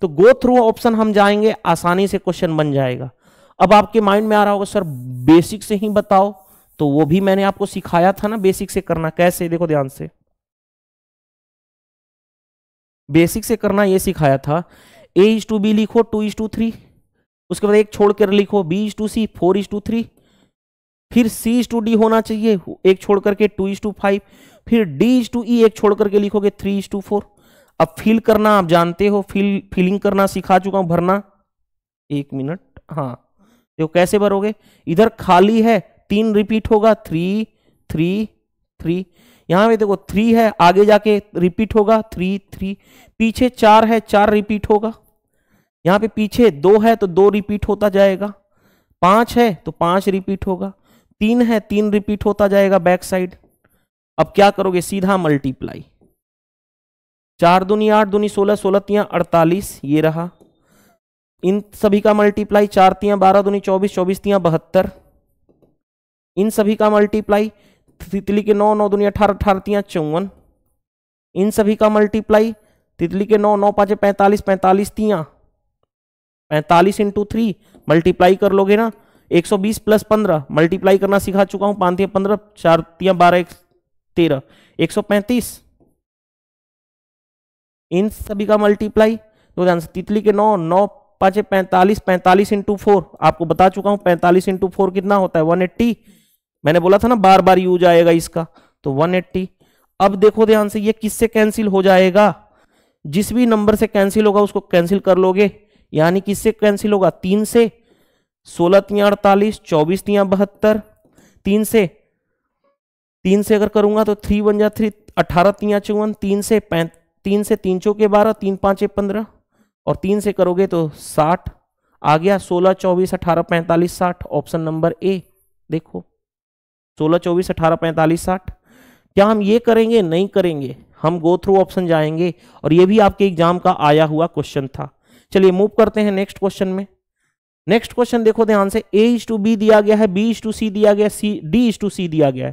तो गो थ्रू ऑप्शन हम जाएंगे आसानी से क्वेश्चन बन जाएगा अब आपके माइंड में आ रहा होगा सर बेसिक से ही बताओ तो वो भी मैंने आपको सिखाया था ना बेसिक से करना कैसे देखो ध्यान से बेसिक से करना ये सिखाया था ए इज टू बी लिखो टू इज टू थ्री उसके बाद एक छोड़कर लिखो B is to C four is to three फिर सी इज टू डी होना चाहिए एक छोड़ करके टू इज टू फाइव फिर डी इज टू ई एक छोड़ करके लिखोगे थ्री इज टू फोर अब फिल करना आप जानते हो फिल फिलिंग करना सिखा चुका हूं भरना एक मिनट हाँ देखो कैसे भरोगे इधर खाली है तीन रिपीट होगा थ्री थ्री थ्री यहां पे देखो थ्री है आगे जाके रिपीट होगा थ्री थ्री पीछे चार है चार रिपीट होगा यहाँ पे पीछे दो है तो दो रिपीट होता जाएगा पांच है तो पांच रिपीट होगा तीन है तीन रिपीट होता जाएगा बैक साइड अब क्या करोगे सीधा मल्टीप्लाई चार दुनी आठ दूनी सोलह सोलह तिया अड़तालीस ये रहा इन सभी का मल्टीप्लाई चार तिया बारह दूनी चौबीस चौबीस तिया बहत्तर इन सभी का मल्टीप्लाई तितली के नौ नौ दुनिया अठारह अठारह तिया चौवन इन सभी का मल्टीप्लाई तितली के नौ नौ पाँच पैंतालीस पैंतालीस तिया पैंतालीस इंटू थ्री मल्टीप्लाई कर लोगे ना 120 प्लस 15 मल्टीप्लाई करना सिखा चुका हूं पांच पंद्रह चार तिया बारह एक तेरह एक सौ पैंतीस इन सभी का मल्टीप्लाई तो ध्यान तितली के नौ नौ पांच पैंतालीस पैंतालीस इंटू फोर आपको बता चुका हूं पैंतालीस इंटू फोर कितना होता है वन एट्टी मैंने बोला था ना बार बार यूज आएगा इसका तो वन एट्टी अब देखो ध्यान से ये किससे कैंसिल हो जाएगा जिस भी नंबर से कैंसिल होगा उसको कैंसिल कर लोगे यानी किससे कैंसिल होगा तीन से सोलह तिया अड़तालीस चौबीस तिया बहत्तर तीन से तीन से अगर करूंगा तो थ्री वन जा थ्री अठारह तिया चौवन तीन से पैं तीन से तीन चौके बारह तीन पाँचे पंद्रह और तीन से करोगे तो साठ आ गया सोलह चौबीस अठारह पैंतालीस साठ ऑप्शन नंबर ए देखो सोलह चौबीस अठारह पैंतालीस साठ क्या हम ये करेंगे नहीं करेंगे हम गो थ्रू ऑप्शन जाएंगे और ये भी आपके एग्जाम का आया हुआ क्वेश्चन था चलिए मूव करते हैं नेक्स्ट क्वेश्चन में नेक्स्ट क्वेश्चन देखो ध्यान से ए इज टू बी दिया गया है बी इज टू सी दिया गया C D is to C दिया गया है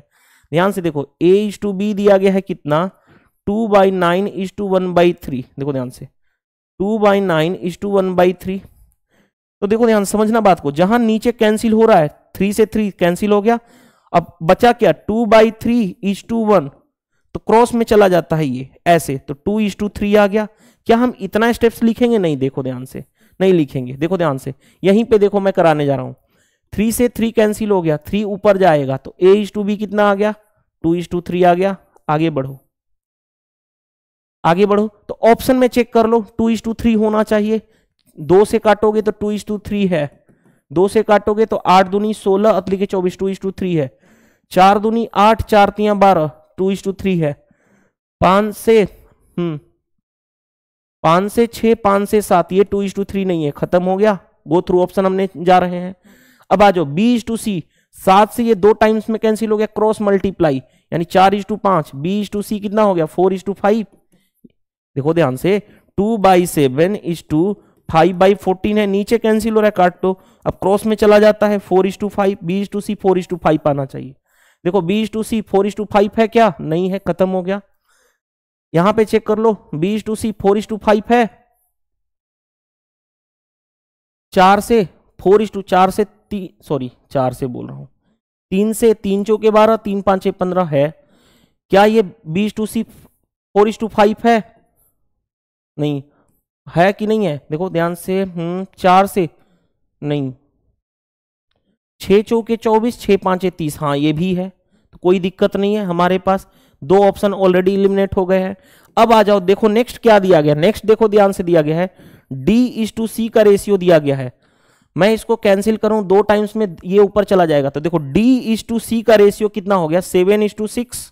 ध्यान से देखो ए इज टू बी दिया गया है कितना two by nine is to one by three देखो ध्यान से two by nine is to one by three तो देखो ध्यान समझना बात को जहां नीचे कैंसिल हो रहा है थ्री से थ्री कैंसिल हो गया अब बचा क्या two by three is to one तो क्रॉस में चला जाता है ये ऐसे तो टू इज टू थ्री आ गया क्या हम इतना स्टेप्स लिखेंगे नहीं देखो ध्यान से नहीं लिखेंगे देखो ध्यान से यहीं पे देखो मैं कराने जा रहा हूं थ्री से थ्री कैंसिल हो गया थ्री ऊपर जाएगा तो ए इज टू बी कितना आ गया टू इज टू थ्री आ गया आगे बढ़ो आगे बढ़ो तो ऑप्शन में चेक कर लो टू इज टू थ्री होना चाहिए दो से काटोगे तो टू इज टू थ्री है दो से काटोगे तो आठ दुनी सोलह अतली के चौबीस टू इज टू थ्री है चार दुनी आठ चार तिया बारह टू इज टू थ्री है पांच से हम्म पांच से छह पांच से सात ये टू इज टू थ्री नहीं है खत्म हो गया गो थ्रू ऑप्शन हमने जा रहे हैं अब आ जाओ बी इज टू सी सात से ये दो टाइम्स में कैंसिल हो गया क्रॉस मल्टीप्लाई यानी चार इज टू पांच बी इज टू सी कितना हो गया फोर इज टू फाइव देखो ध्यान से two by seven is to five by fourteen है नीचे कैंसिल हो रहा है काट तो अब क्रॉस में चला जाता है four is to five B is to C four is to five आना चाहिए देखो B is to C four is to five है क्या नहीं है खत्म हो गया यहां पे चेक कर लो बीस to C four is to five है चार से फोर इज टू चार से तीन सॉरी चार से बोल रहा हूं तीन से तीन चौके बारह तीन पांच पंद्रह है क्या ये बीस to C four is to five है नहीं है कि नहीं है देखो ध्यान से हम्म चार से नहीं छः चौके चौबीस छ पांच तीस हाँ ये भी है तो कोई दिक्कत नहीं है हमारे पास दो ऑप्शन ऑलरेडी इलिमिनेट हो गए हैं अब आ जाओ देखो नेक्स्ट क्या दिया गया नेक्स्ट देखो ध्यान से दिया गया है डी इज टू सी का रेशियो दिया गया है मैं इसको कैंसिल करूं दो टाइम्स में ये ऊपर चला जाएगा तो देखो डी इज टू सी का रेशियो कितना हो गया सेवन इज टू सिक्स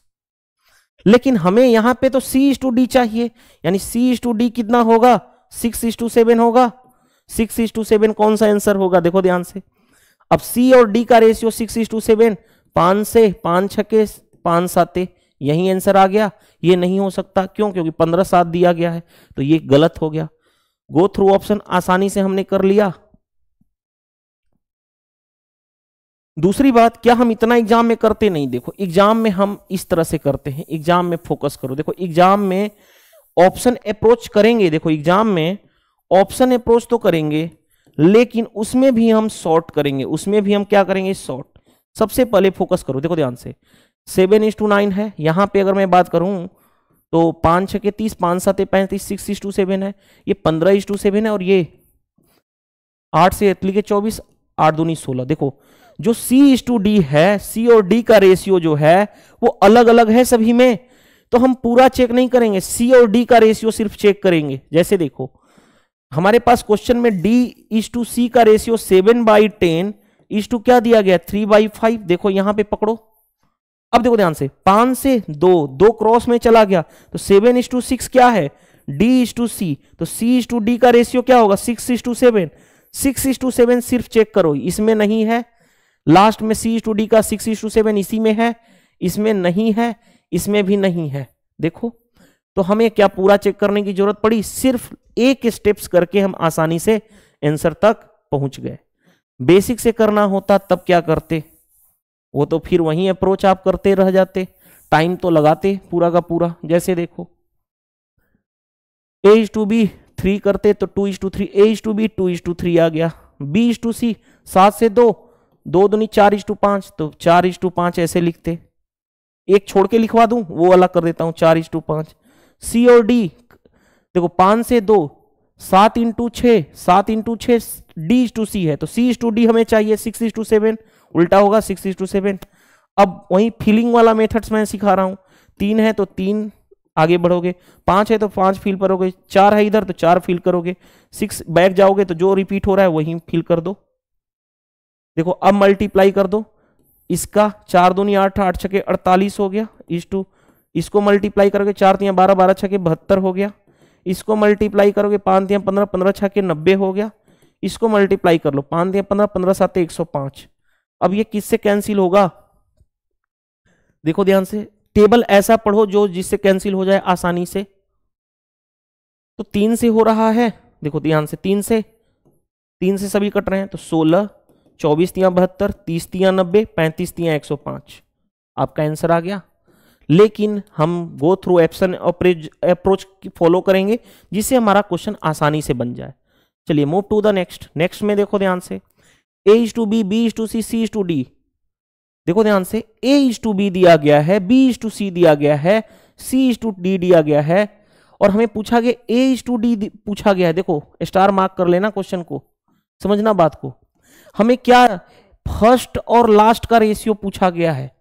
लेकिन हमें यहां पे तो सी इज टू डी चाहिए यानी सी इज टू डी कितना होगा सिक्स इज टू सेवन होगा सिक्स इज टू सेवन कौन सा आंसर होगा देखो ध्यान से अब सी और डी का ratio six is to seven पांच से पांच छके पांच साते यही आंसर आ गया ये नहीं हो सकता क्यों क्योंकि पंद्रह सात दिया गया है तो ये गलत हो गया गो थ्रू ऑप्शन आसानी से हमने कर लिया दूसरी बात क्या हम इतना एग्जाम में करते नहीं देखो एग्जाम में हम इस तरह से करते हैं एग्जाम में फोकस करो देखो एग्जाम में ऑप्शन अप्रोच करेंगे देखो एग्जाम में ऑप्शन अप्रोच तो करेंगे लेकिन उसमें भी हम शॉर्ट करेंगे उसमें भी हम क्या करेंगे शॉर्ट सबसे पहले फोकस करो देखो ध्यान से सेवन इज टू नाइन है यहाँ पे अगर मैं बात करूँ तो पाँच छः के तीस पाँच सात पैंतीस सिक्स इज टू सेवन है ये पंद्रह इज टू सेवन है और ये आठ से लिखे चौबीस आठ दूनी सोलह देखो जो C इज टू डी है C और D का रेशियो जो है वो अलग अलग है सभी में तो हम पूरा चेक नहीं करेंगे C और D का रेशियो सिर्फ चेक करेंगे जैसे देखो हमारे पास क्वेश्चन में D इज टू सी का ratio seven by ten is to क्या दिया गया थ्री बाई फाइव देखो यहां पे पकड़ो अब देखो ध्यान से पांच से दो दो क्रॉस में चला गया तो सेवन इज टू सिक्स क्या है डी इज टू सी तो सी इज टू डी का रेशियो क्या होगा six is to seven six is to seven सिर्फ चेक करो इसमें नहीं है लास्ट में सी इज टू डी का सिक्स इज टू सेवन इसी में है इसमें नहीं है इसमें भी नहीं है देखो तो हमें क्या पूरा चेक करने की जरूरत पड़ी सिर्फ एक स्टेप्स करके हम आसानी से आंसर तक पहुंच गए बेसिक से करना होता तब क्या करते वो तो फिर वही अप्रोच आप करते रह जाते टाइम तो लगाते पूरा का पूरा जैसे देखो एज टू बी थ्री करते तो two is to three as to B two is to three आ गया बी इज टू सी सात से दो दो दुनी चार इज टू पांच तो चार इज टू पांच ऐसे लिखते एक छोड़ के लिखवा दू वो अलग कर देता हूं चार इज टू पांच सी और डी देखो पांच से दो सात इंटू छ सात इंटू छ डी इज टू सी है तो सी इज टू डी हमें चाहिए सिक्स इज टू सेवन उल्टा होगा सिक्स इज टू सेवन अब वही फीलिंग वाला मेथड्स मैं सिखा रहा हूँ तीन है तो तीन आगे बढ़ोगे पाँच है तो पाँच फील करोगे चार है इधर तो चार फील करोगे सिक्स बैक जाओगे तो जो रिपीट हो रहा है वही फील कर दो देखो अब मल्टीप्लाई कर दो इसका चार दूनी आठ आठ छके अड़तालीस हो गया इस टू इसको मल्टीप्लाई करोगे चार तियाँ बारह बारह छके बहत्तर हो गया इसको मल्टीप्लाई करोगे पाँच तियाँ पंद्रह पंद्रह छके नब्बे हो गया इसको मल्टीप्लाई कर लो पाँच तियाँ पंद्रह पंद्रह सात एक सौ पाँच अब ये किससे कैंसिल होगा देखो ध्यान से टेबल ऐसा पढ़ो जो जिससे कैंसिल हो जाए आसानी से तो तीन से हो रहा है देखो ध्यान से तीन से तीन से सभी कट रहे हैं तो सोलह चौबीस तिया बहत्तर तीस तिया नब्बे पैंतीस तिया एक सौ पांच आपका आंसर आ गया लेकिन हम go through option approach follow करेंगे जिससे हमारा क्वेश्चन आसानी से बन जाए चलिए move to the next next में देखो ध्यान से A is to B B is to C C is to D देखो ध्यान से ए इज टू बी दिया गया है बी इज टू सी दिया गया है सी इज टू डी दिया गया है और हमें पूछा गया ए इज टू डी पूछा गया है देखो स्टार मार्क कर लेना क्वेश्चन को समझना बात को हमें क्या फर्स्ट और लास्ट का रेशियो पूछा गया है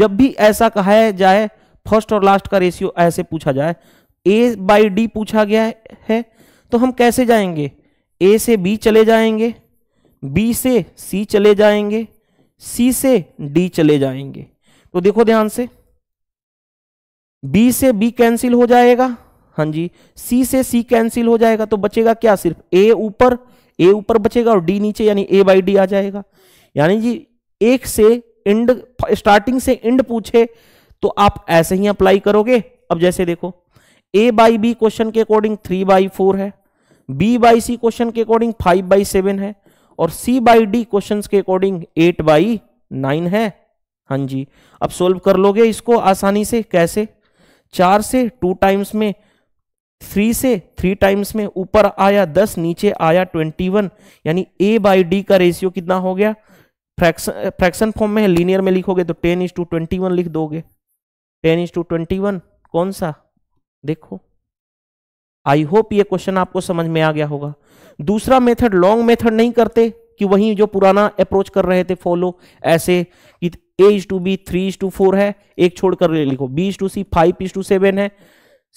जब भी ऐसा कहा जाए फर्स्ट और लास्ट का रेशियो ऐसे पूछा जाए ए बाई डी पूछा गया है तो हम कैसे जाएंगे ए से बी चले जाएंगे बी से सी चले जाएंगे सी से डी चले जाएंगे तो देखो ध्यान से बी से बी कैंसिल हो जाएगा हाँ जी सी से सी कैंसिल हो जाएगा तो बचेगा क्या सिर्फ ए ऊपर ए ऊपर बचेगा और डी नीचे यानी ए बाई डी आ जाएगा यानी जी एक से इंड स्टार्टिंग से इंड पूछे तो आप ऐसे ही अप्लाई करोगे अब जैसे देखो ए बाई बी क्वेश्चन के अकॉर्डिंग थ्री बाई फोर है बी बाई सी क्वेश्चन के अकॉर्डिंग फाइव बाई सेवन है और सी बाई डी क्वेश्चन के अकॉर्डिंग एट बाई नाइन है हाँ जी अब सोल्व कर लोगे इसको आसानी से कैसे चार से टू टाइम्स में थ्री से थ्री टाइम्स में ऊपर आया दस नीचे आया ट्वेंटी वन यानी ए बाई डी का रेशियो कितना हो गया फ्रैक्शन फ्रैक्शन फॉर्म में है लीनियर में लिखोगे तो टेन इंस टू ट्वेंटी वन लिख दोगे टेन इंस टू ट्वेंटी वन कौन सा देखो आई होप ये क्वेश्चन आपको समझ में आ गया होगा दूसरा मेथड लॉन्ग मेथड नहीं करते कि वही जो पुराना अप्रोच कर रहे थे फॉलो ऐसे कि A is to B three is to four है एक छोड़कर लिखो B is to C five is to seven है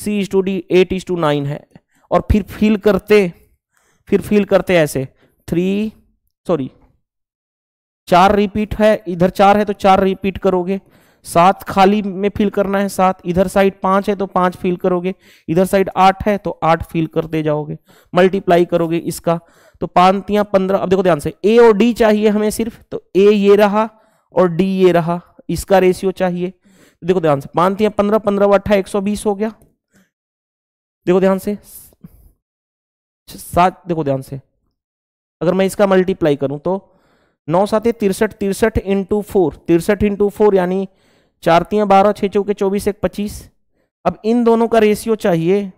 C is to D eight is to nine है और फिर फील करते फिर फील करते ऐसे थ्री सॉरी चार रिपीट है इधर चार है तो चार रिपीट करोगे सात खाली में फील करना है सात इधर साइड पांच है तो पांच फील करोगे इधर साइड आठ है तो आठ फील करते जाओगे मल्टीप्लाई करोगे इसका तो पांतियां पंद्रह अब देखो ध्यान से ए और डी चाहिए हमें सिर्फ तो ए ये रहा और डी ये रहा इसका रेशियो चाहिए देखो ध्यान से पांतियां पंद्रह पंद्रह अट्ठा एक सौ बीस हो गया देखो ध्यान से सात देखो ध्यान से अगर मैं इसका मल्टीप्लाई करूं तो नौ सात तिरसठ तिरसठ इंटू फोर तिरसठ इंटू फोर यानी चार तीन बारह छः चौके चौबीस एक पच्चीस अब इन दोनों का रेशियो चाहिए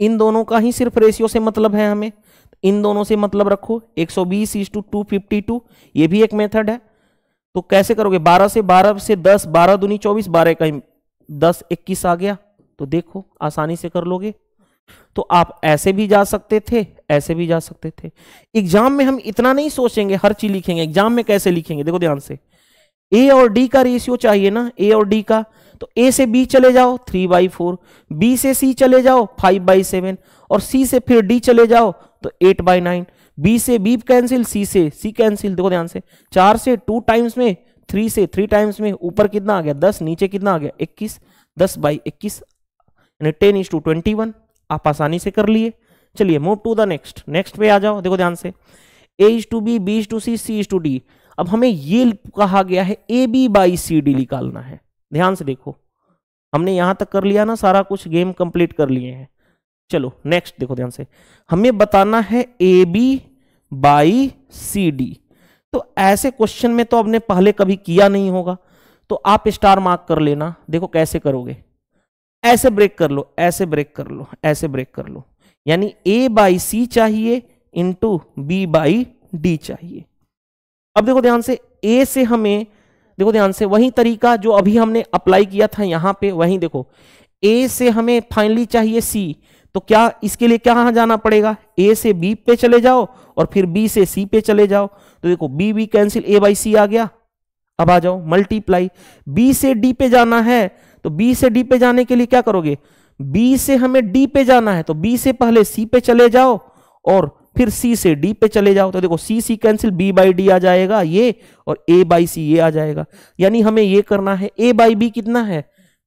इन दोनों का ही सिर्फ रेशियो से मतलब है हमें इन दोनों से मतलब रखो 120 सौ बीस is to two fifty two ये भी एक मेथड है तो कैसे करोगे 12 से 12 से 10 12 दूनी 24 12 का 10 21 आ गया तो देखो आसानी से कर लोगे तो आप ऐसे भी जा सकते थे ऐसे भी जा सकते थे एग्जाम में हम इतना नहीं सोचेंगे हर चीज लिखेंगे एग्जाम में कैसे लिखेंगे देखो ध्यान से ए और डी का रेशियो चाहिए ना ए और डी का तो ए से बी चले जाओ थ्री बाई फोर बी से सी चले जाओ फाइव बाई सेवन और सी से फिर डी चले जाओ तो एट बाई नाइन बी से बी कैंसिल सी से सी कैंसिल देखो ध्यान से चार से टू टाइम्स में थ्री से थ्री टाइम्स में ऊपर कितना आ गया दस नीचे कितना आ गया इक्कीस दस बाई इक्कीस टेन इंस टू ट्वेंटी वन आप आसानी से कर लिए चलिए move to the next next पे आ जाओ देखो ध्यान से A is to B B is to C C is to D अब हमें ये कहा गया है A B by C D निकालना है ध्यान से देखो हमने यहां तक कर लिया ना सारा कुछ गेम कंप्लीट कर लिए हैं चलो नेक्स्ट देखो ध्यान से हमें बताना है A B by C D तो ऐसे क्वेश्चन में तो आपने पहले कभी किया नहीं होगा तो आप स्टार मार्क कर लेना देखो कैसे करोगे ऐसे ब्रेक कर लो ऐसे ब्रेक कर लो ऐसे ब्रेक कर लो यानी ए बाई सी चाहिए इंटू बी बाई डी चाहिए अब देखो ध्यान से ए से हमें देखो ध्यान से वही तरीका जो अभी हमने अप्लाई किया था यहां पे वही देखो ए से हमें फाइनली चाहिए सी तो क्या इसके लिए क्या जाना पड़ेगा ए से बी पे चले जाओ और फिर बी से सी पे चले जाओ तो देखो B B cancel A by C आ गया अब आ जाओ मल्टीप्लाई बी से डी पे जाना है तो बी से डी पे जाने के लिए क्या करोगे बी से हमें डी पे जाना है तो बी से पहले सी पे चले जाओ और फिर सी से डी पे चले जाओ तो देखो C C cancel B by D आ जाएगा ये और ए बाई सी ये आ जाएगा यानी हमें ये करना है ए बाई बी कितना है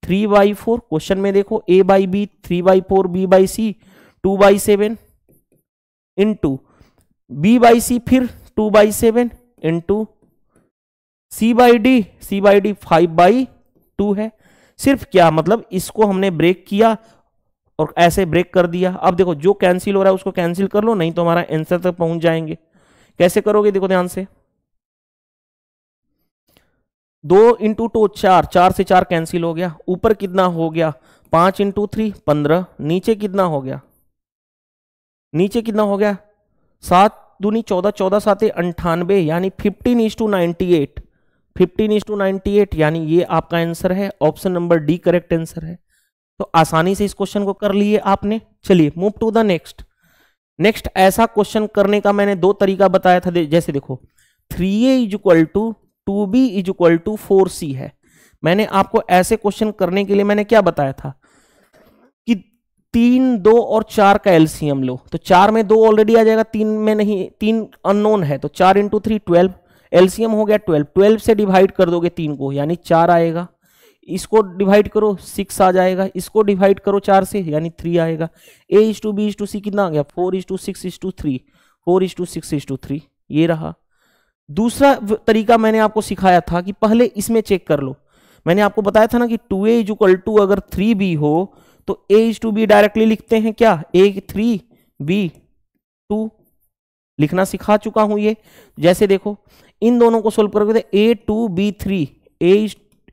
थ्री बाई फोर क्वेश्चन में देखो A by B three by four B by C two by seven into B by C फिर two by seven into C by D C by D five by two है सिर्फ क्या मतलब इसको हमने break किया और ऐसे ब्रेक कर दिया अब देखो जो कैंसिल हो रहा है उसको कैंसिल कर लो नहीं तो हमारा आंसर तक पहुंच जाएंगे कैसे करोगे देखो ध्यान से दो इंटू टू चार चार से चार कैंसिल हो गया ऊपर कितना हो गया पांच इंटू थ्री पंद्रह नीचे कितना हो गया नीचे कितना हो गया सात दूनी चौदह चौदह सात अंठानवे यानी fifteen is to ninety eight fifteen is to ninety eight यानी ये आपका आंसर है option number D correct answer है तो आसानी से इस क्वेश्चन को कर लिए आपने चलिए move to the next next ऐसा क्वेश्चन करने का मैंने दो तरीका बताया था जैसे देखो three A is equal to two B is equal to four C है मैंने आपको ऐसे क्वेश्चन करने के लिए मैंने क्या बताया था कि तीन दो और चार का एलसीएम लो तो चार में दो ऑलरेडी आ जाएगा तीन में नहीं तीन अननोन है तो चार इंटू थ्री ट्वेल्व एलसीएम हो गया ट्वेल्व ट्वेल्व से डिवाइड कर दोगे तीन को यानी चार आएगा इसको डिवाइड करो सिक्स आ जाएगा इसको डिवाइड करो चार से यानी थ्री आएगा A is to B is to C कितना आ गया four is to six is to three four is to six is to three ये रहा दूसरा तरीका मैंने आपको सिखाया था कि पहले इसमें चेक कर लो मैंने आपको बताया था ना कि two A is equal to अगर थ्री बी हो तो A is to B directly लिखते हैं क्या ए थ्री बी टू लिखना सिखा चुका हूं ये जैसे देखो इन दोनों को सोल्व करोगे तो A two B three A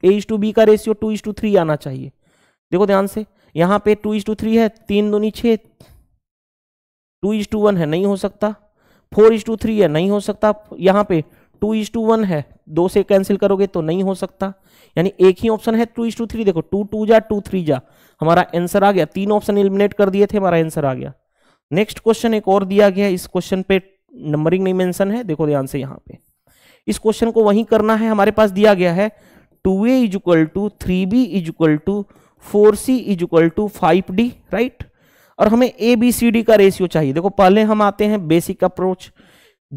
is to B का ratio two is to three आना चाहिए देखो ध्यान से यहाँ पे टू इज टू थ्री है तीन दूनी नीचे टू इज टू वन है नहीं हो सकता फोर इज टू थ्री है नहीं हो सकता यहाँ पे टू इज टू वन है दो से कैंसिल करोगे तो नहीं हो सकता यानी एक ही ऑप्शन है टू इज टू थ्री देखो टू टू जा टू थ्री जा हमारा आंसर आ गया तीन ऑप्शन इलिमिनेट कर दिए थे हमारा आंसर आ गया नेक्स्ट क्वेश्चन एक और दिया गया इस क्वेश्चन पे नंबरिंग नहीं मेंशन है देखो ध्यान से यहाँ पे इस क्वेश्चन को वहीं करना है हमारे पास दिया गया है two A is equal to three B is equal to four C is equal to five D right और हमें ए बी सी डी का रेशियो चाहिए देखो पहले हम आते हैं बेसिक अप्रोच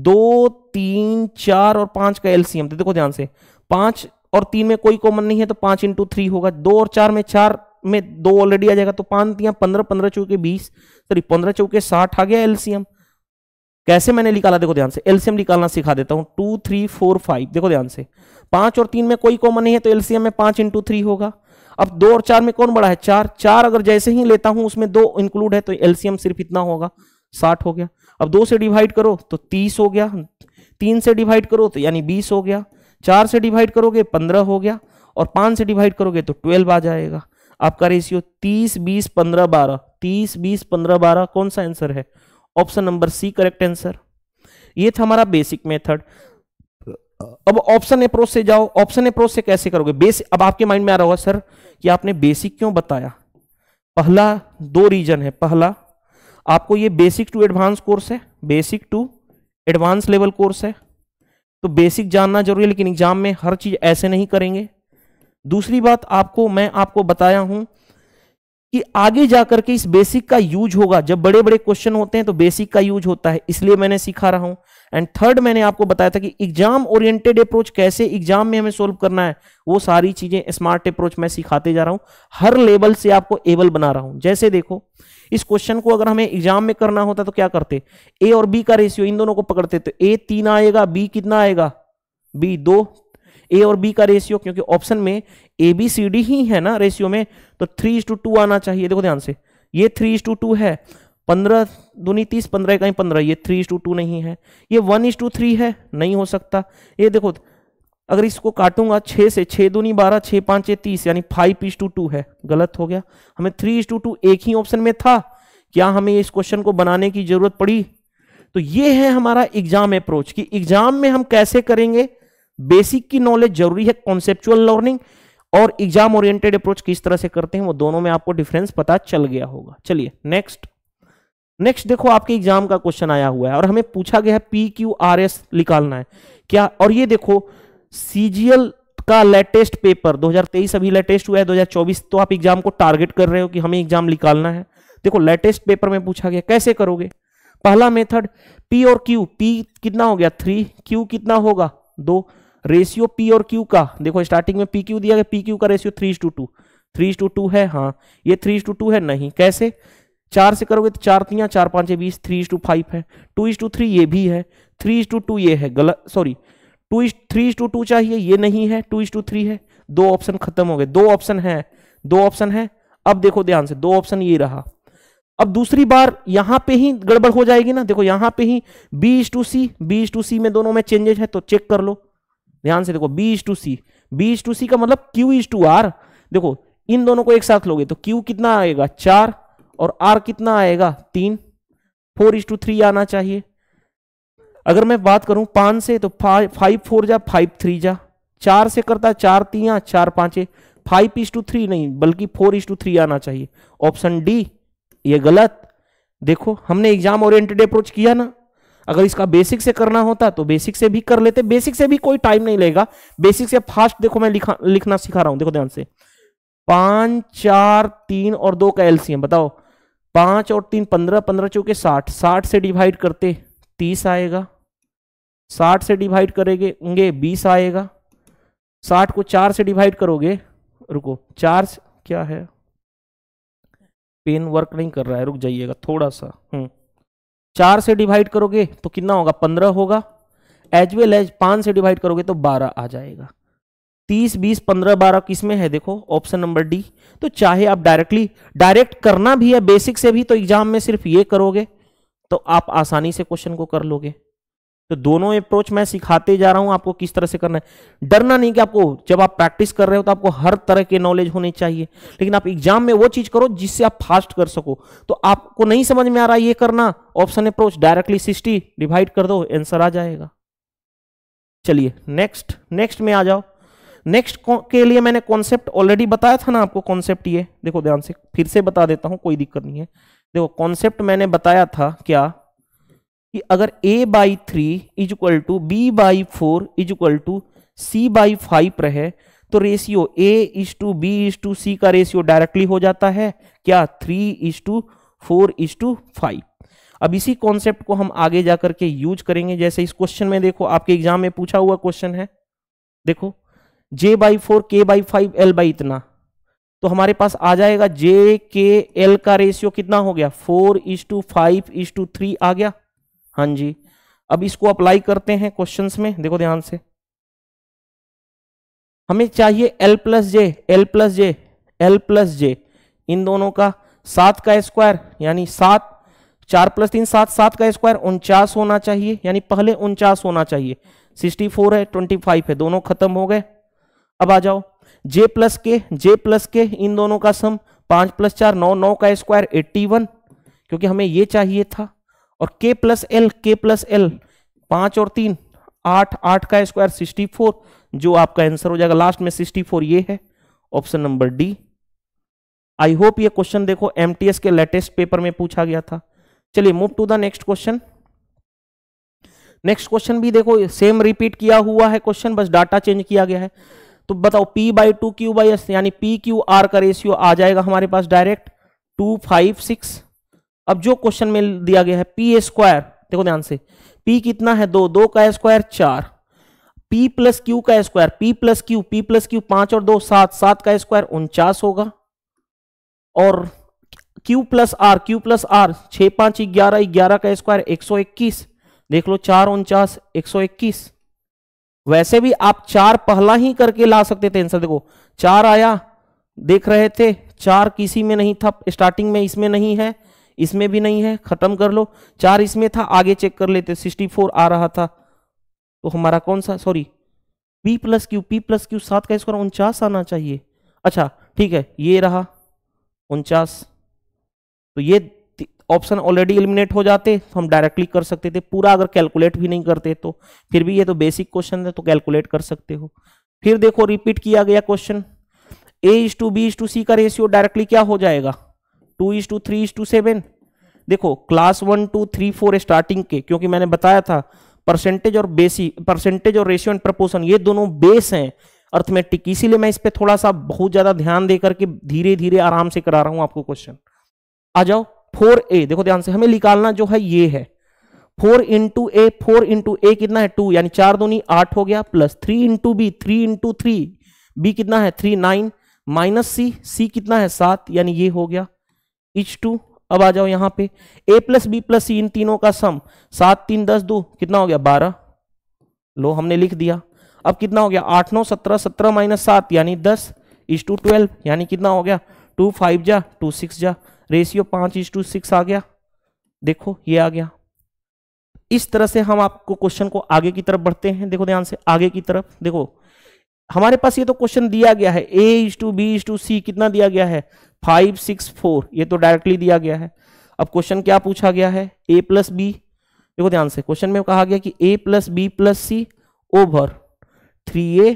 दो तीन चार और पांच का एलसीएम देखो ध्यान से पांच और तीन में कोई कॉमन नहीं है तो पांच इंटू थ्री होगा दो और चार में चार में दो ऑलरेडी आ जाएगा तो पांच या पंद्रह पंद्रह चौके बीस सॉरी पंद्रह चौके साठ आ गया एलसीएम कैसे मैंने निकाला देखो ध्यान से एलसीएम निकालना सिखा देता हूं टू थ्री फोर फाइव देखो ध्यान से पांच और तीन में कोई कॉमन नहीं है तो एलसीएम में पांच इंटू थ्री होगा अब दो और चार में कौन बड़ा है चार चार अगर जैसे ही लेता हूं उसमें दो इंक्लूड है तो एलसीएम सिर्फ इतना होगा साठ हो गया अब दो से डिवाइड करो तो तीस हो गया तीन से डिवाइड करो तो यानी बीस हो गया चार से डिवाइड करोगे पंद्रह हो गया और पांच से डिवाइड करोगे तो ट्वेल्व आ जाएगा आपका रेशियो तीस बीस पंद्रह बारह तीस बीस पंद्रह बारह कौन सा आंसर है option number C correct answer ये था हमारा बेसिक मेथड अब ऑप्शन अप्रोच से जाओ ऑप्शन अप्रोच से कैसे करोगे बेसिक अब आपके माइंड में आ रहा होगा सर कि आपने बेसिक क्यों बताया पहला दो रीजन है पहला आपको ये बेसिक टू एडवांस कोर्स है basic to advance level course है तो बेसिक जानना जरूरी है लेकिन एग्जाम में हर चीज ऐसे नहीं करेंगे दूसरी बात आपको मैं आपको बताया हूं कि आगे जाकर के इस बेसिक का यूज होगा जब बड़े बड़े क्वेश्चन होते हैं तो बेसिक का यूज होता है इसलिए मैंने सिखा रहा हूं एंड थर्ड मैंने आपको बताया था कि एग्जाम ओरिएंटेड अप्रोच कैसे एग्जाम में हमें सोल्व करना है वो सारी चीजें स्मार्ट अप्रोच मैं सिखाते जा रहा हूं हर लेवल से आपको एबल बना रहा हूं जैसे देखो इस क्वेश्चन को अगर हमें एग्जाम में करना होता तो क्या करते ए और बी का रेशियो इन दोनों को पकड़ते तो ए तीन आएगा बी कितना आएगा बी दो ए और बी का रेशियो क्योंकि ऑप्शन में ए बी सी डी ही है ना रेशियो में तो थ्री इज टू टू आना चाहिए देखो ध्यान से ये थ्री इज टू टू है पंद्रह दूनी तीस पंद्रह कहीं पंद्रह ये थ्री इज टू टू नहीं है ये वन इज टू थ्री है नहीं हो सकता ये देखो अगर इसको काटूंगा छः से छः दूनी बारह छः पाँच तीस यानी फाइव इज टू टू है गलत हो गया हमें थ्री इज टू टू एक ही ऑप्शन में था क्या हमें इस क्वेश्चन को बनाने की जरूरत पड़ी तो ये है हमारा एग्जाम अप्रोच कि एग्जाम में हम कैसे करेंगे बेसिक की नॉलेज जरूरी है कॉन्सेप्चुअल लर्निंग और एग्जाम ओरिएंटेड अप्रोच किस तरह से करते हैं वो दोनों में आपको डिफरेंस पता चल गया होगा चलिए नेक्स्ट नेक्स्ट देखो आपके एग्जाम का क्वेश्चन आया हुआ है और हमें पूछा गया है पी क्यू आर एस निकालना है क्या और ये देखो सीजीएल का लेटेस्ट पेपर 2023 अभी लेटेस्ट हुआ है 2024 तो आप एग्जाम को टारगेट कर रहे हो कि हमें एग्जाम निकालना है देखो लेटेस्ट पेपर में पूछा गया कैसे करोगे पहला मेथड पी और क्यू पी कितना हो गया थ्री क्यू कितना होगा दो रेशियो पी और क्यू का देखो स्टार्टिंग में पी क्यू दिया गया पी क्यू का ratio three two two three two two है हाँ ये थ्री टू टू है नहीं कैसे चार से करोगे तो चार तीन चार पाँच बीस थ्री टू फाइव है टू इज टू थ्री ये भी है थ्री टू टू ये है गलत sorry two is three two two चाहिए ये नहीं है टू इज टू थ्री है दो ऑप्शन खत्म हो गए दो ऑप्शन है दो ऑप्शन है अब देखो ध्यान से दो ऑप्शन ये रहा अब दूसरी बार यहां पे ही गड़बड़ हो जाएगी ना देखो यहां पे ही B is to C B is to C में दोनों में चेंजेस है तो चेक कर लो ध्यान से देखो B is to C B is to C का मतलब क्यू इज टू आर देखो इन दोनों को एक साथ लोगे तो क्यू कितना आएगा चार और आर कितना आएगा तीन फोर इज टू थ्री आना चाहिए अगर मैं बात करूं पांच से तो फाइव फोर जा फाइव थ्री जा चार से करता चार तिया हाँ, चार पांचे फाइव इज टू थ्री नहीं बल्कि फोर इज टू थ्री आना चाहिए ऑप्शन डी ये गलत देखो हमने एग्जाम ओरिएंटेड अप्रोच किया ना अगर इसका बेसिक से करना होता तो बेसिक से भी कर लेते बेसिक से भी कोई टाइम नहीं लेगा बेसिक से फास्ट देखो मैं लिखा लिखना सिखा रहा हूं देखो ध्यान से पांच चार तीन और दो का एलसीएम बताओ पांच और तीन पंद्रह पंद्रह चौके साठ साठ से डिवाइड करते तीस आएगा साठ से डिवाइड करेंगे बीस आएगा साठ को चार से डिवाइड करोगे रुको चार क्या है पेन वर्क नहीं कर रहा है रुक जाइएगा थोड़ा सा हम्म चार से डिवाइड करोगे तो कितना होगा पंद्रह होगा एज वेल एज पांच से डिवाइड करोगे तो बारह आ जाएगा तीस बीस पंद्रह बारह किस में है देखो ऑप्शन नंबर डी तो चाहे आप डायरेक्टली डायरेक्ट करना भी है बेसिक से भी तो एग्जाम में सिर्फ ये करोगे तो आप आसानी से क्वेश्चन को कर लोगे तो दोनों अप्रोच मैं सिखाते जा रहा हूं आपको किस तरह से करना है डरना नहीं कि आपको जब आप प्रैक्टिस कर रहे हो तो आपको हर तरह के नॉलेज होने चाहिए लेकिन आप एग्जाम में वो चीज करो जिससे आप फास्ट कर सको तो आपको नहीं समझ में आ रहा ये करना option approach directly sixty divide कर दो आंसर आ जाएगा चलिए नेक्स्ट नेक्स्ट में आ जाओ नेक्स्ट के लिए मैंने कॉन्सेप्ट ऑलरेडी बताया था ना आपको कॉन्सेप्ट ये देखो ध्यान से फिर से बता देता हूं कोई दिक्कत नहीं है देखो कॉन्सेप्ट मैंने बताया था क्या कि अगर a by three is equal to B by four is equal to C by five रहे तो ratio a is to B is to C का रेशियो डायरेक्टली हो जाता है क्या three is to four is to five अब इसी concept को हम आगे जाकर के यूज करेंगे जैसे इस क्वेश्चन में देखो आपके एग्जाम में पूछा हुआ क्वेश्चन है देखो J by four K by five L by इतना तो हमारे पास आ जाएगा जे के एल का रेशियो कितना हो गया four is to five is to three आ गया हाँ जी अब इसको अप्लाई करते हैं क्वेश्चंस में देखो ध्यान से हमें चाहिए L plus J L plus J L plus J इन दोनों का सात का स्क्वायर यानी सात चार प्लस तीन सात सात का स्क्वायर उनचास होना चाहिए यानी पहले उनचास होना चाहिए सिक्सटी फोर है ट्वेंटी फाइव है दोनों खत्म हो गए अब आ जाओ जे प्लस के जे प्लस के इन दोनों का सम पांच प्लस चार नौ नौ का स्क्वायर एट्टी वन क्योंकि हमें ये चाहिए था और K plus L K plus L पांच और तीन आठ आठ का स्क्वायर सिक्सटी फोर जो आपका आंसर हो जाएगा लास्ट में सिक्सटी फोर ये है option number D I hope ये क्वेश्चन देखो एस के लेटेस्ट पेपर में पूछा गया था चलिए move to the next question next question भी देखो सेम रिपीट किया हुआ है क्वेश्चन बस डाटा चेंज किया गया है तो बताओ P by two Q by S यानी पी क्यू आर का रेशियो आ जाएगा हमारे पास डायरेक्ट टू फाइव सिक्स अब जो क्वेश्चन में दिया गया है पी स्क्वायर देखो ध्यान से पी कितना है दो दो का स्क्वायर चार पी प्लस क्यू का square P plus Q P plus Q पांच और दो सात सात का स्क्वायर उनचास होगा और Q plus R Q plus R छह पांच ग्यारह ग्यारह का स्क्वायर एक सौ इक्कीस देख लो चार उनचास एक सौ इक्कीस वैसे भी आप चार पहला ही करके ला सकते थे आंसर देखो चार आया देख रहे थे चार किसी में नहीं था स्टार्टिंग में इसमें नहीं है इसमें भी नहीं है खत्म कर लो चार इसमें था आगे चेक कर लेते सिक्सटी फोर आ रहा था तो हमारा कौन सा sorry P plus Q P plus Q सात का स्क्वायर उनचास आना चाहिए अच्छा ठीक है ये रहा उनचास तो ये ऑप्शन ऑलरेडी एलिमिनेट हो जाते तो हम डायरेक्टली कर सकते थे पूरा अगर कैलकुलेट भी नहीं करते तो फिर भी ये तो बेसिक क्वेश्चन है तो कैलकुलेट कर सकते हो फिर देखो रिपीट किया गया question A is to B is to C का रेशियो डायरेक्टली क्या हो जाएगा two is to three is to seven देखो class one two three four starting के क्योंकि मैंने बताया था परसेंटेज और बेसी परसेंटेज और रेशियो एंड प्रपोर्शन ये दोनों बेस हैं अर्थमेटिक इसीलिए मैं इस पर थोड़ा सा बहुत ज्यादा ध्यान देकर के धीरे धीरे आराम से करा रहा हूं आपको क्वेश्चन आ जाओ फोर ए देखो ध्यान से हमें निकालना जो है ये है four into A four into A कितना है टू यानी चार दूनी आठ हो गया plus three into B three into three B कितना है three nine minus C C कितना है सात यानी ये हो गया इच टू अब आ जाओ यहां पे A plus B plus C इन तीनों का सम सात तीन दस दो कितना हो गया बारह लो हमने लिख दिया अब कितना हो गया आठ नौ सत्रह सत्रह माइनस सात यानी दस इच टू ट्वेल्व यानी कितना हो गया टू फाइव जा टू सिक्स जा रेशियो पांच इच टू सिक्स आ गया देखो ये आ गया इस तरह से हम आपको क्वेश्चन को आगे की तरफ बढ़ते हैं देखो ध्यान से आगे की तरफ देखो हमारे पास ये तो क्वेश्चन दिया गया है A is to B is to C कितना दिया गया है फाइव सिक्स फोर ये तो डायरेक्टली दिया गया है अब क्वेश्चन क्या पूछा गया है ए प्लस बी देखो ध्यान से क्वेश्चन में कहा गया कि A plus B plus C over three A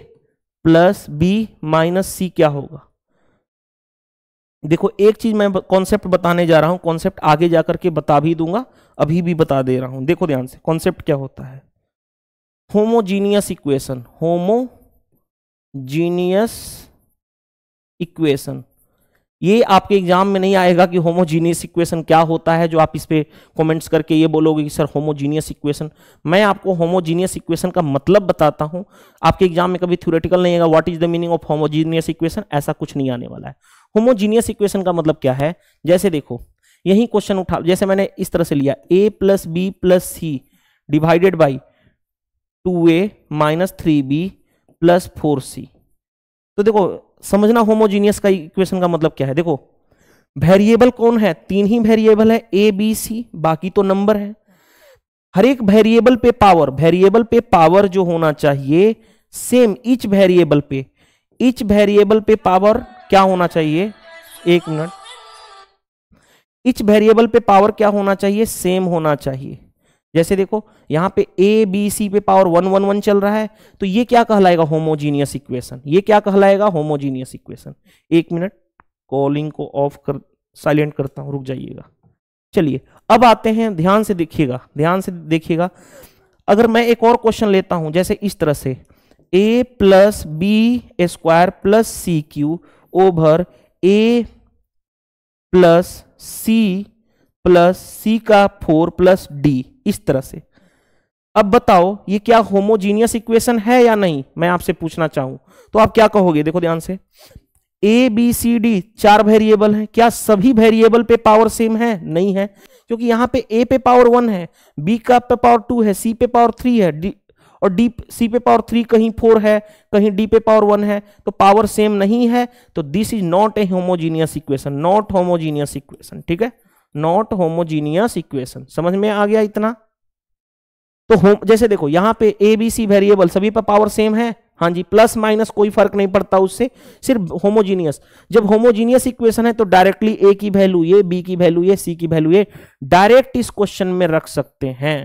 plus B minus C क्या होगा देखो एक चीज मैं कॉन्सेप्ट बताने जा रहा हूं कॉन्सेप्ट आगे जाकर के बता भी दूंगा अभी भी बता दे रहा हूं देखो ध्यान से कॉन्सेप्ट क्या होता है होमोजीनियस इक्वेशन होमोजीनियस इक्वेशन ये आपके एग्जाम में नहीं आएगा कि होमोजीनियस इक्वेशन क्या होता है जो आप इस पर कमेंट्स करके ये बोलोगे कि सर होमोजीनियस इक्वेशन मैं आपको होमोजीनियस इक्वेशन का मतलब बताता हूँ आपके एग्जाम में कभी थ्योरेटिकल नहीं आएगा what is the meaning of homogeneous equation ऐसा कुछ नहीं आने वाला है होमोजीनियस इक्वेशन का मतलब क्या है जैसे देखो यही क्वेश्चन उठा जैसे मैंने इस तरह से लिया A plus B plus C divided by two A minus three B plus four C तो देखो समझना होमोजीनियस का इक्वेशन का मतलब क्या है देखो वेरिएबल कौन है तीन ही वेरिएबल है ए बी सी बाकी तो नंबर है हर एक वेरिएबल पे पावर वेरिएबल पे पावर जो होना चाहिए सेम इच वेरिएबल पे इच वेरिएबल पे पावर क्या होना चाहिए एक मिनट इच वेरिएबल पे पावर क्या होना चाहिए सेम होना चाहिए जैसे देखो यहां पे ए बी सी पे पावर वन वन वन चल रहा है तो ये क्या कहलाएगा होमोजीनियस इक्वेशन ये क्या कहलाएगा होमोजीनियस इक्वेशन एक मिनट कॉलिंग को ऑफ कर साइलेंट करता हूँ रुक जाइएगा चलिए अब आते हैं ध्यान से देखिएगा ध्यान से देखिएगा अगर मैं एक और क्वेश्चन लेता हूं जैसे इस तरह से A plus B square plus C Q over A plus C plus C का फोर प्लस डी इस तरह से अब बताओ ये क्या होमोजीनियस इक्वेशन है या नहीं मैं आपसे पूछना चाहूं तो आप क्या कहोगे देखो ध्यान से ए बी सी डी चार वेरिएबल हैं क्या सभी वेरिएबल पे पावर सेम है नहीं है क्योंकि यहां पे ए पे पावर वन है बी का पे पावर टू है सी पे पावर थ्री है डी और डी सी पे पावर थ्री कहीं फोर है कहीं डी पे पावर वन है तो पावर सेम नहीं है तो this is not a homogeneous equation not homogeneous equation ठीक है नॉट होमोजीनियस इक्वेशन समझ में आ गया इतना तो होम जैसे देखो यहां पे ए बी सी वेरिएबल सभी पर पावर सेम है हाँ जी प्लस माइनस कोई फर्क नहीं पड़ता उससे सिर्फ होमोजीनियस जब होमोजीनियस इक्वेशन है तो डायरेक्टली ए की वैल्यू ये बी की वैल्यू ये सी की वैल्यू ये डायरेक्ट इस क्वेश्चन में रख सकते हैं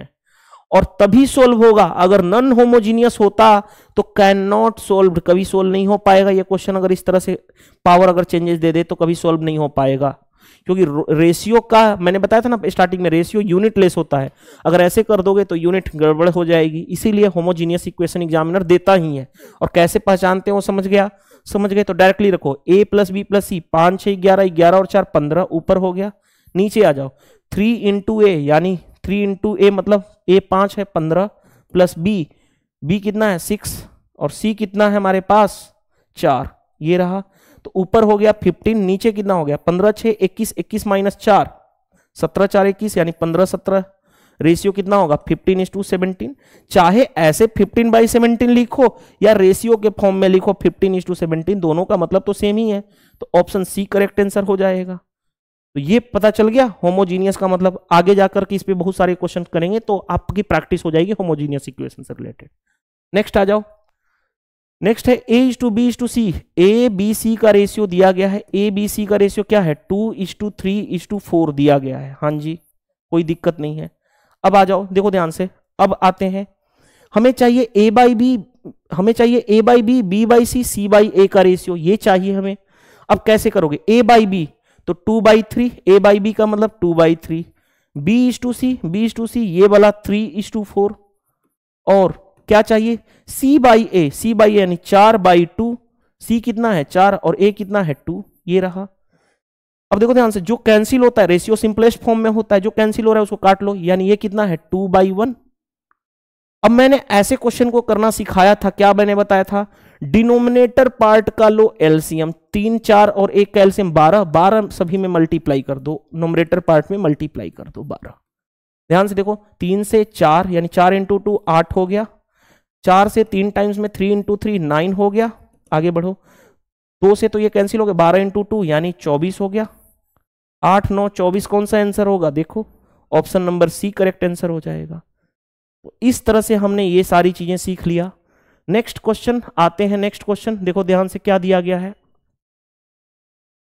और तभी सोल्व होगा अगर नॉन होमोजीनियस होता तो कैन नॉट सोल्व कभी सोल्व नहीं हो पाएगा ये क्वेश्चन अगर इस तरह से पावर अगर चेंजेस दे दे तो कभी सोल्व नहीं हो पाएगा क्योंकि रेशियो का मैंने बताया था ना स्टार्टिंग में रेशियो यूनिट लेस होता है अगर ऐसे कर दोगे तो यूनिट गड़बड़ हो जाएगी इसीलिए होमोजीनियस इक्वेशन एग्जामिनर देता ही है और कैसे पहचानते हो समझ गया समझ गए तो डायरेक्टली रखो A plus B plus C पाँच छः ग्यारह ग्यारह और चार पंद्रह ऊपर हो गया नीचे आ जाओ थ्री इंटू ए यानी थ्री इंटू ए मतलब ए पाँच है पंद्रह प्लस बी बी कितना है सिक्स और सी कितना है हमारे पास चार ये रहा तो ऊपर हो गया फिफ्टीन नीचे कितना हो गया पंद्रह छः इक्कीस इक्कीस माइनस चार सत्रह चार इक्कीस यानी पंद्रह सत्रह रेशियो कितना होगा 15 इज टू सेवनटीन चाहे ऐसे 15 बाई सेवनटीन लिखो या रेशियो के फॉर्म में लिखो 15 इज टू सेवनटीन दोनों का मतलब तो सेम ही है तो ऑप्शन सी करेक्ट आंसर हो जाएगा तो ये पता चल गया होमोजीनियस का मतलब आगे जाकर के इस पर बहुत सारे क्वेश्चन करेंगे तो आपकी प्रैक्टिस हो जाएगी होमोजीनियस इक्वेशन से रिलेटेड नेक्स्ट आ जाओ नेक्स्ट है A is to B is to C A B C का रेशियो दिया गया है ए बी सी का रेशियो क्या है two is to three is to four दिया गया है हाँ जी कोई दिक्कत नहीं है अब आ जाओ देखो ध्यान से अब आते हैं हमें चाहिए ए बाई बी हमें चाहिए A by B B by C C by A का रेशियो ये चाहिए हमें अब कैसे करोगे ए बाई बी तो two by three A by B का मतलब two by three B is to C B is to C ये वाला थ्री इज टू फोर और क्या चाहिए c by A C by यानी चार बाई टू सी कितना है चार और ए कितना है टू ये रहा अब देखो ध्यान से जो कैंसिल होता है रेशियो सिंपलेस्ट फॉर्म में होता है जो कैंसिल हो रहा है उसको काट लो यानी ये कितना है टू बाई वन अब मैंने ऐसे क्वेश्चन को करना सिखाया था क्या मैंने बताया था डिनोमिनेटर पार्ट का लो एलसीएम तीन चार और एक का एलसीएम बारह बारह सभी में मल्टीप्लाई कर दो नोमरेटर पार्ट में मल्टीप्लाई कर दो बारह ध्यान से देखो तीन से चार यानी चार इंटू टू आठ हो गया चार से तीन टाइम्स में थ्री इंटू थ्री नाइन हो गया आगे बढ़ो दो से तो ये कैंसिल हो गया बारह इंटू टू यानी चौबीस हो गया आठ नौ चौबीस कौन सा आंसर होगा देखो option number C correct answer हो जाएगा तो इस तरह से हमने ये सारी चीजें सीख लिया नेक्स्ट क्वेश्चन आते हैं नेक्स्ट क्वेश्चन देखो ध्यान से क्या दिया गया है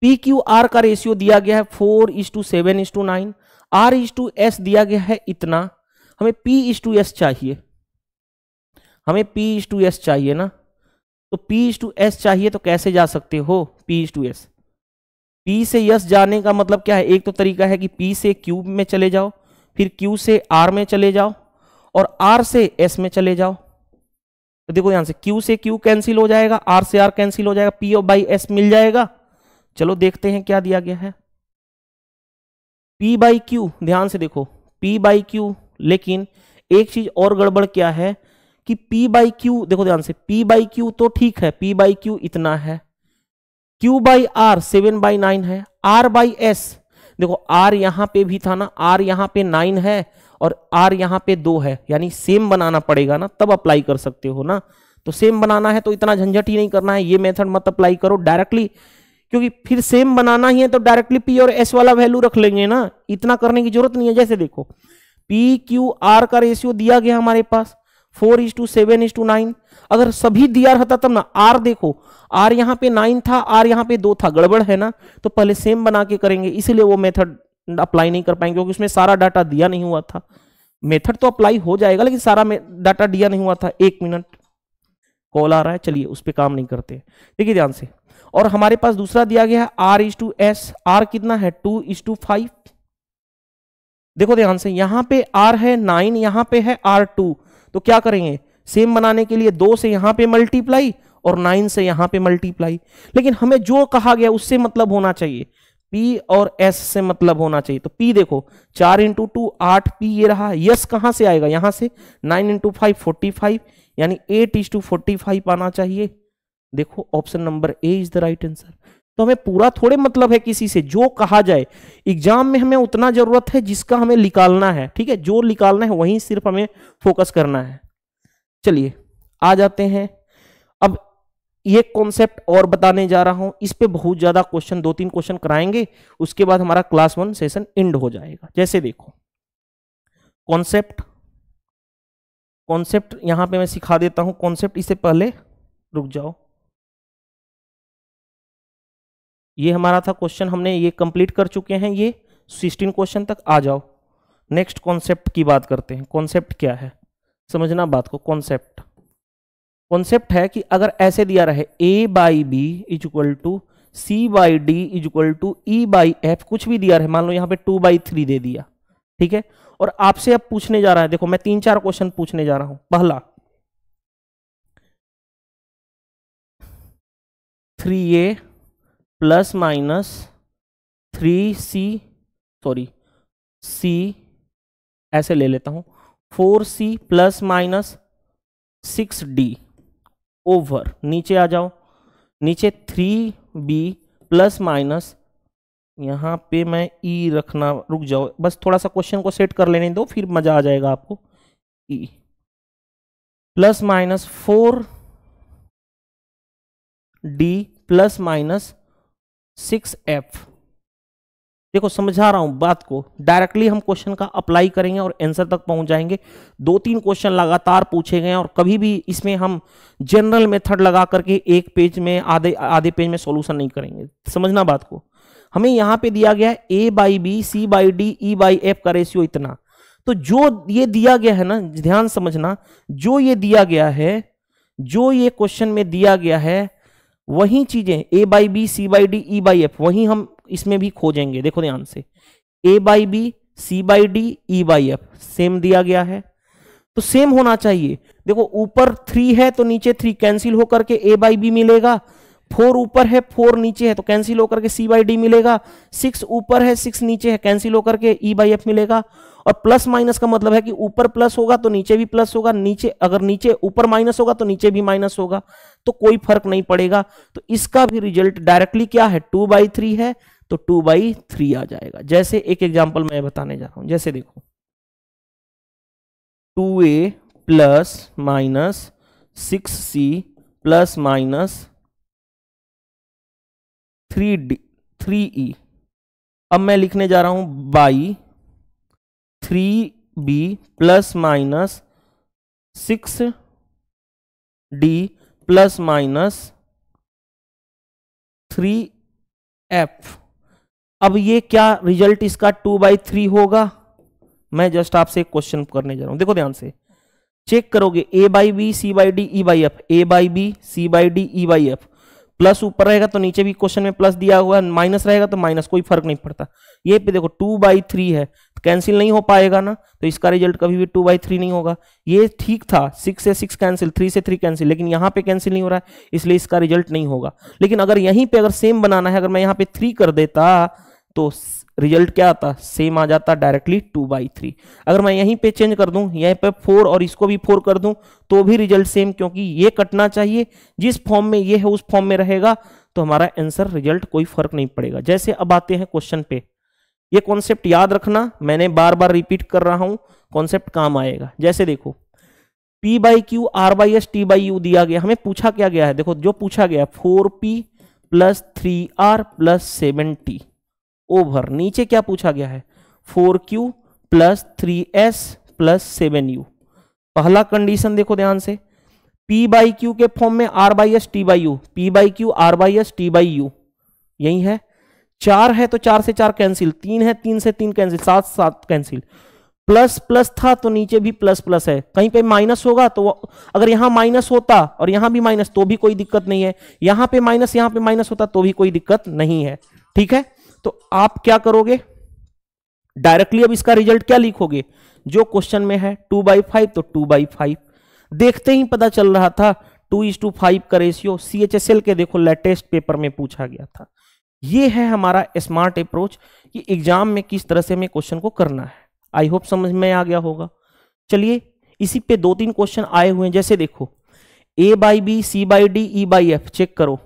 पी क्यू आर का रेशियो दिया गया है four is to seven is to nine R is to S दिया गया है इतना हमें पी इज टू एस चाहिए हमें पी इज टू एस चाहिए ना तो पी इज टू एस चाहिए तो कैसे जा सकते हो P is to S P से यस जाने का मतलब क्या है एक तो तरीका है कि पी से क्यू में चले जाओ फिर क्यू से आर में चले जाओ और आर से एस में चले जाओ तो देखो यहां से क्यू से क्यू कैंसिल हो जाएगा आर से आर कैंसिल हो जाएगा पी ओ बाई एस मिल जाएगा चलो देखते हैं क्या दिया गया है पी बाई क्यू ध्यान से देखो पी बाई क्यू लेकिन एक चीज और गड़बड़ क्या है कि p बाई क्यू देखो ध्यान से p बाई क्यू तो ठीक है p बाई क्यू इतना है q by R seven by nine है r बाई एस देखो r यहां पे भी था ना r यहां पे नाइन है और r यहां पे दो है यानी सेम बनाना पड़ेगा ना तब अप्लाई कर सकते हो ना तो सेम बनाना है तो इतना झंझट ही नहीं करना है ये मेथड मत अप्लाई करो डायरेक्टली क्योंकि फिर सेम बनाना ही है तो डायरेक्टली पी और एस वाला वैल्यू रख लेंगे ना इतना करने की जरूरत नहीं है जैसे देखो पी क्यू आर का रेशियो दिया गया हमारे पास four is to seven is to nine अगर सभी दिया रहता तब ना आर देखो आर यहाँ पे नाइन था आर यहाँ पे दो था गड़बड़ है ना तो पहले सेम बना के करेंगे इसीलिए वो मेथड अप्लाई नहीं कर पाएंगे क्योंकि उसमें सारा डाटा दिया नहीं हुआ था मेथड तो अप्लाई हो जाएगा लेकिन सारा डाटा दिया नहीं हुआ था एक मिनट कॉल आ रहा है चलिए उस पर काम नहीं करते देखिए ध्यान से और हमारे पास दूसरा दिया गया है R is to S R कितना है टू इज टू फाइव देखो ध्यान से यहां पे आर है नाइन यहां पे है आर टू तो क्या करेंगे सेम बनाने के लिए दो से यहां पे मल्टीप्लाई और नाइन से यहां पे मल्टीप्लाई लेकिन हमें जो कहा गया उससे मतलब होना चाहिए पी और एस से मतलब होना चाहिए तो पी देखो चार इंटू टू आठ पी ये रहा यस कहां से आएगा यहां से nine into five forty five यानी eight is to forty five आना चाहिए देखो option number A is the right answer तो हमें पूरा थोड़े मतलब है किसी से जो कहा जाए एग्जाम में हमें उतना जरूरत है जिसका हमें निकालना है ठीक है जो निकालना है वहीं सिर्फ हमें फोकस करना है चलिए आ जाते हैं अब ये कॉन्सेप्ट और बताने जा रहा हूं इस पर बहुत ज्यादा क्वेश्चन दो तीन क्वेश्चन कराएंगे उसके बाद हमारा क्लास वन सेशन एंड हो जाएगा जैसे देखो कॉन्सेप्ट कॉन्सेप्ट यहां पे मैं सिखा देता हूं कॉन्सेप्ट इससे पहले रुक जाओ ये हमारा था क्वेश्चन हमने ये कंप्लीट कर चुके हैं ये सिक्सटीन क्वेश्चन तक आ जाओ नेक्स्ट कॉन्सेप्ट की बात करते हैं कॉन्सेप्ट क्या है समझना बात को कॉन्सेप्ट कॉन्सेप्ट है कि अगर ऐसे दिया रहे A by B is equal to C by D is equal to E by F कुछ भी दिया रहे मान लो यहाँ पे टू बाई थ्री दे दिया ठीक है और आपसे अब पूछने जा रहा है देखो मैं तीन चार क्वेश्चन पूछने जा रहा हूं पहला three A plus minus three C sorry C ऐसे ले लेता हूँ four C plus minus six D over नीचे आ जाओ नीचे थ्री बी प्लस माइनस यहाँ पे मैं ई e रखना रुक जाओ बस थोड़ा सा क्वेश्चन को सेट कर लेने दो फिर मज़ा आ जाएगा आपको E plus minus four D plus minus six F देखो समझा रहा हूं बात को डायरेक्टली हम क्वेश्चन का अप्लाई करेंगे और आंसर तक पहुंच जाएंगे दो तीन क्वेश्चन लगातार पूछे गए और कभी भी इसमें हम जनरल मेथड लगा करके एक पेज में आधे आधे पेज में सॉल्यूशन नहीं करेंगे समझना बात को हमें यहां पे दिया गया है A by B C by D E by F का रेशियो इतना तो जो ये दिया गया है ना ध्यान समझना जो ये दिया गया है जो ये क्वेश्चन में दिया गया है वही चीजें A by B C by D E by F वही हम इसमें भी खोजेंगे देखो ध्यान से A by B C by D E by F same दिया गया है तो सेम होना चाहिए देखो ऊपर थ्री है तो नीचे थ्री कैंसिल होकर के ए बाई बी मिलेगा फोर ऊपर है फोर नीचे है तो कैंसिल होकर के सी बाई डी मिलेगा सिक्स ऊपर है सिक्स नीचे है कैंसिल होकर के ई बाई एफ मिलेगा और प्लस माइनस का मतलब है कि ऊपर प्लस होगा तो नीचे भी प्लस होगा नीचे अगर नीचे ऊपर माइनस होगा तो नीचे भी माइनस होगा तो कोई फर्क नहीं पड़ेगा तो इसका भी रिजल्ट डायरेक्टली क्या है टू बाई थ्री है तो टू बाई थ्री आ जाएगा जैसे एक एग्जाम्पल मैं बताने जा रहा हूं जैसे देखो two A plus minus six C plus minus three D three E अब मैं लिखने जा रहा हूं by three B plus minus six D plus minus three F अब ये क्या रिजल्ट इसका टू बाई थ्री होगा मैं जस्ट आपसे एक क्वेश्चन करने जा रहा हूं देखो ध्यान से चेक करोगे A by B C by D E by F A by B C by D E by F plus ऊपर रहेगा तो नीचे भी क्वेश्चन में प्लस दिया हुआ है माइनस रहेगा तो माइनस कोई फर्क नहीं पड़ता ये पे देखो टू बाई थ्री है तो कैंसिल नहीं हो पाएगा ना तो इसका रिजल्ट कभी भी टू बाई थ्री नहीं होगा ये ठीक था सिक्स से सिक्स कैंसिल थ्री से थ्री कैंसिल लेकिन यहाँ पे कैंसिल नहीं हो रहा है इसलिए इसका रिजल्ट नहीं होगा लेकिन अगर यहीं पर अगर सेम बनाना है अगर मैं यहाँ पे थ्री कर देता तो रिजल्ट क्या आता सेम आ जाता डायरेक्टली टू बाई थ्री अगर मैं यहीं पे चेंज कर दूं यहीं पे फोर और इसको भी फोर कर दूं तो भी रिजल्ट सेम क्योंकि ये कटना चाहिए जिस फॉर्म में ये है उस फॉर्म में रहेगा तो हमारा आंसर रिजल्ट कोई फर्क नहीं पड़ेगा जैसे अब आते हैं क्वेश्चन पे ये कॉन्सेप्ट याद रखना मैंने बार बार रिपीट कर रहा हूं कॉन्सेप्ट काम आएगा जैसे देखो P by Q R by S T by U दिया गया हमें पूछा क्या गया है देखो जो पूछा गया four P plus three R plus seven T over नीचे क्या पूछा गया है four Q plus three S plus seven U पहला कंडीशन देखो ध्यान से पी बाई क्यू के फॉर्म में R by S T by U P by Q R by S T by U यही है चार है तो चार से चार कैंसिल तीन है तीन से तीन कैंसिल सात सात कैंसिल प्लस प्लस था तो नीचे भी प्लस प्लस है कहीं पे माइनस होगा तो अगर यहां माइनस होता और यहां भी माइनस तो भी कोई दिक्कत नहीं है यहां पे माइनस यहां पे माइनस होता तो भी कोई दिक्कत नहीं है ठीक है तो आप क्या करोगे डायरेक्टली अब इसका रिजल्ट क्या लिखोगे जो क्वेश्चन में है टू बाई फाइव तो टू बाई फाइव देखते ही पता चल रहा था टू इज टू फाइव का ratio C H S L के देखो लेटेस्ट पेपर में पूछा गया था ये है हमारा स्मार्ट अप्रोच कि एग्जाम में किस तरह से हमें क्वेश्चन को करना है आई होप समझ में आ गया होगा चलिए इसी पे दो तीन क्वेश्चन आए हुए हैं जैसे देखो A by B C by D E by F check करो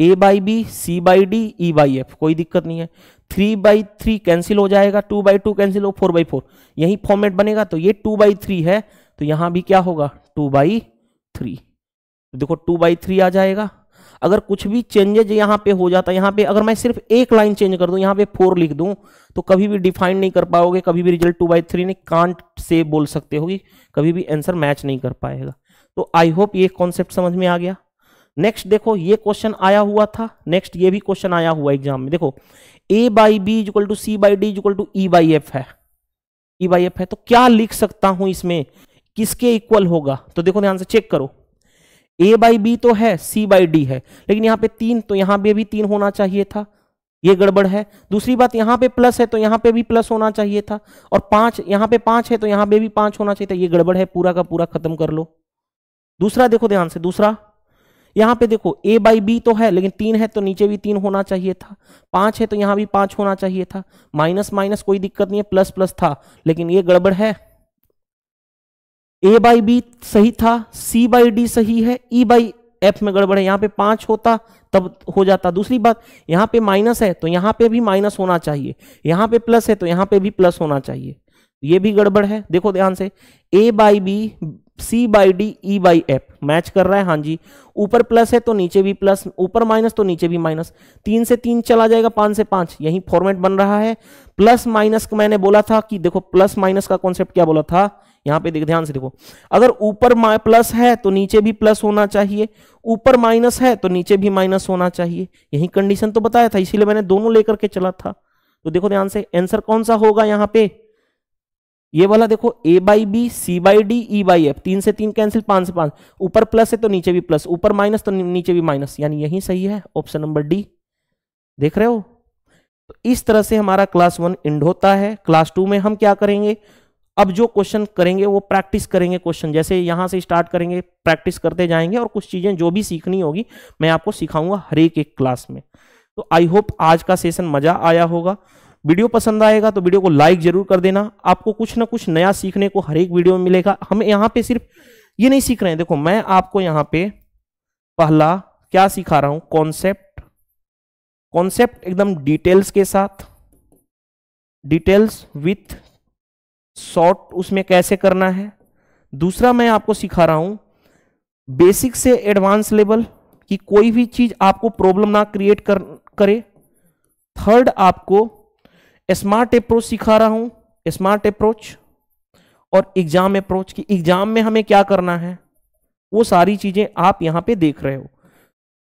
A by B C by D E by F कोई दिक्कत नहीं है थ्री बाई थ्री कैंसिल हो जाएगा टू बाई टू कैंसिल हो फोर बाई फोर यही फॉर्मेट बनेगा तो ये टू बाई थ्री है तो यहां भी क्या होगा टू बाई थ्री देखो टू बाई थ्री आ जाएगा अगर कुछ भी चेंजेज यहां पे हो जाता है यहां पे अगर मैं सिर्फ एक लाइन चेंज कर दूं यहां पे फोर लिख दूं तो कभी भी डिफाइन नहीं कर पाओगे कभी भी रिजल्ट टू बाई थ्री नहीं कांट से बोल सकते होगी कभी भी आंसर मैच नहीं कर पाएगा तो आई होप ये कॉन्सेप्ट समझ में आ गया नेक्स्ट देखो ये क्वेश्चन आया हुआ था नेक्स्ट ये भी क्वेश्चन आया हुआ एग्जाम में देखो A by B is equal to C by D is equal to E by F है ई बाई एफ है तो क्या लिख सकता हूं इसमें किसके इक्वल होगा तो देखो ध्यान से चेक करो ए बाई बी तो है सी बाई डी है लेकिन यहां पे तीन तो यहां पे भी तीन होना चाहिए था ये गड़बड़ है दूसरी बात यहां पे प्लस है तो यहां पे भी प्लस होना चाहिए था और पांच यहाँ पे पांच है तो यहां पे भी पांच होना चाहिए था ये गड़बड़ है पूरा का पूरा खत्म कर लो दूसरा देखो ध्यान से दूसरा यहां पे देखो ए बाई बी तो है लेकिन तीन है तो नीचे भी तीन होना चाहिए था पांच है तो यहां भी पांच होना चाहिए था माइनस माइनस कोई दिक्कत नहीं है प्लस प्लस था लेकिन ये गड़बड़ है ए बाई बी सही था सी बाई डी सही है ई बाई एफ में गड़बड़ है यहाँ पे पांच होता तब हो जाता दूसरी बात यहाँ पे माइनस है तो यहां पे भी माइनस होना चाहिए यहां पे प्लस है तो यहाँ पे भी प्लस होना चाहिए ये भी गड़बड़ है देखो ध्यान से A by B C by D E by F match कर रहा है हाँ जी ऊपर प्लस है तो नीचे भी प्लस ऊपर माइनस तो नीचे भी माइनस तीन से तीन चला जाएगा पांच से पांच यही फॉर्मेट बन रहा है प्लस माइनस मैंने बोला था कि देखो प्लस माइनस का कॉन्सेप्ट क्या बोला था यहां पे देख ध्यान से देखो अगर ऊपर प्लस है तो नीचे भी प्लस होना चाहिए ऊपर माइनस है तो नीचे भी माइनस होना चाहिए यही कंडीशन तो बताया था इसीलिए मैंने दोनों लेकर के चला था तो देखो ध्यान से आंसर कौन सा होगा यहाँ पे ये वाला देखो A by B C by D E by F तीन से तीन कैंसिल पांच से पांच ऊपर प्लस है तो नीचे भी प्लस ऊपर माइनस तो नीचे भी माइनस यानी यही सही है ऑप्शन नंबर डी देख रहे हो तो इस तरह से हमारा क्लास वन इंड होता है क्लास टू में हम क्या करेंगे अब जो क्वेश्चन करेंगे वो प्रैक्टिस करेंगे क्वेश्चन जैसे यहां से स्टार्ट करेंगे प्रैक्टिस करते जाएंगे और कुछ चीजें जो भी सीखनी होगी मैं आपको सिखाऊंगा हर एक एक क्लास में तो आई होप आज का सेशन मजा आया होगा वीडियो पसंद आएगा तो वीडियो को लाइक जरूर कर देना आपको कुछ ना कुछ नया सीखने को हर एक वीडियो में मिलेगा हम यहाँ पे सिर्फ ये नहीं सीख रहे हैं देखो मैं आपको यहाँ पे पहला क्या सिखा रहा हूं कॉन्सेप्ट कॉन्सेप्ट एकदम डिटेल्स के साथ डिटेल्स विथ शॉर्ट उसमें कैसे करना है दूसरा मैं आपको सिखा रहा हूं बेसिक से एडवांस लेवल कि कोई भी चीज आपको प्रॉब्लम ना क्रिएट कर करे थर्ड आपको स्मार्ट अप्रोच सिखा रहा हूं स्मार्ट अप्रोच और एग्जाम अप्रोच की एग्जाम में हमें क्या करना है वो सारी चीजें आप यहां पे देख रहे हो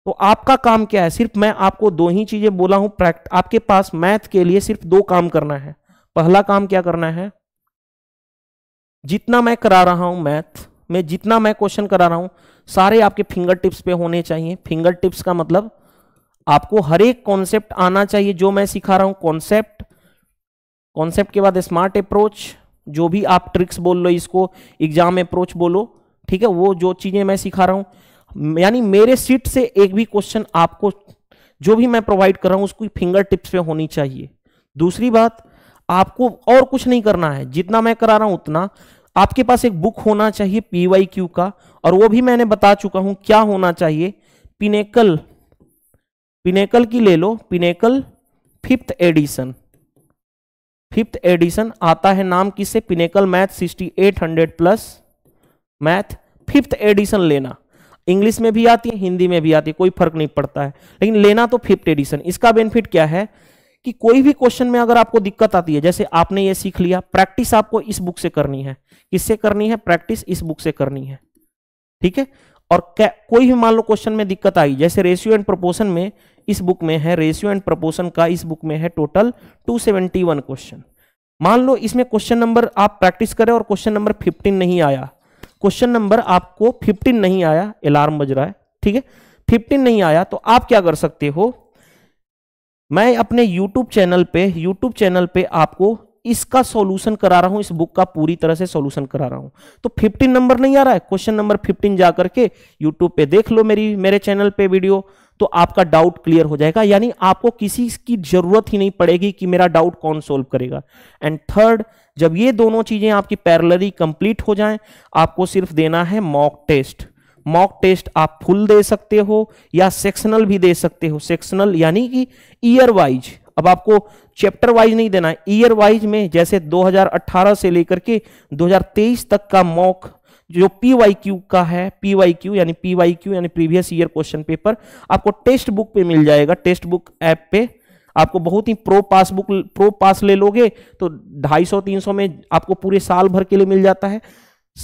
तो आपका काम क्या है सिर्फ मैं आपको दो ही चीजें बोला हूं प्रैक्ट आपके पास मैथ के लिए सिर्फ दो काम करना है पहला काम क्या करना है जितना मैं करा रहा हूं मैथ में जितना मैं क्वेश्चन करा रहा हूं सारे आपके फिंगर टिप्स पे होने चाहिए फिंगर टिप्स का मतलब आपको हर एक कॉन्सेप्ट आना चाहिए जो मैं सिखा रहा हूं कॉन्सेप्ट कॉन्सेप्ट के बाद स्मार्ट अप्रोच जो भी आप ट्रिक्स बोल लो इसको एग्जाम अप्रोच बोलो ठीक है वो जो चीज़ें मैं सिखा रहा हूँ यानी मेरे सीट से एक भी क्वेश्चन आपको जो भी मैं प्रोवाइड कर रहा हूँ उसकी फिंगर टिप्स पे होनी चाहिए दूसरी बात आपको और कुछ नहीं करना है जितना मैं करा रहा हूँ उतना आपके पास एक बुक होना चाहिए पी वाई क्यू का और वो भी मैंने बता चुका हूँ क्या होना चाहिए पिनेकल पिनेकल की ले लो Pinnacle fifth edition fifth edition आता है नाम किससे Pinnacle math 6800 plus math fifth edition लेना इंग्लिश में भी आती है हिंदी में भी आती है कोई फर्क नहीं पड़ता है लेकिन लेना तो फिफ्थ एडिशन इसका बेनिफिट क्या है कि कोई भी क्वेश्चन में अगर आपको दिक्कत आती है जैसे आपने ये सीख लिया प्रैक्टिस आपको इस बुक से करनी है किससे करनी है प्रैक्टिस इस बुक से करनी है ठीक है और कोई भी मान लो क्वेश्चन में दिक्कत आई जैसे रेशियो एंड प्रोपोर्शन में इस बुक में है रेशियो एंड प्रपोर्शन का इस बुक में है टोटल 271 क्वेश्चन मान लो इसमें क्वेश्चन नंबर आप प्रैक्टिस करें और क्वेश्चन नंबर 15 नहीं आया क्वेश्चन नंबर आपको 15 नहीं आया अलार्म बज रहा है ठीक है 15 नहीं आया तो आप क्या कर सकते हो मैं अपने यूट्यूब चैनल पे यूट्यूब चैनल पे आपको इसका सॉल्यूशन करा रहा हूं इस बुक का पूरी तरह से सॉल्यूशन करा रहा हूं तो 15 नंबर नहीं आ रहा है क्वेश्चन नंबर 15 जा करके यूट्यूब पे देख लो मेरी मेरे चैनल पे वीडियो तो आपका डाउट क्लियर हो जाएगा यानी आपको किसी की जरूरत ही नहीं पड़ेगी कि मेरा डाउट कौन सोल्व करेगा एंड थर्ड जब ये दोनों चीजें आपकी पैरलरी कंप्लीट हो जाएं आपको सिर्फ देना है मॉक टेस्ट मॉक टेस्ट आप फुल दे सकते हो या सेक्शनल भी दे सकते हो सेक्शनल यानी कि ईयर वाइज अब आपको चैप्टर वाइज नहीं देना है ईयर वाइज में जैसे 2018 से लेकर के 2023 तक का मॉक जो पी वाई क्यू का है पीवाई क्यू यानी पीवाई क्यू यानी प्रीवियस ईयर क्वेश्चन पेपर आपको टेस्ट बुक पे मिल जाएगा टेक्स्ट बुक ऐप पे आपको बहुत ही pro pass book pro pass ले लोगे तो 250 300 में आपको पूरे साल भर के लिए मिल जाता है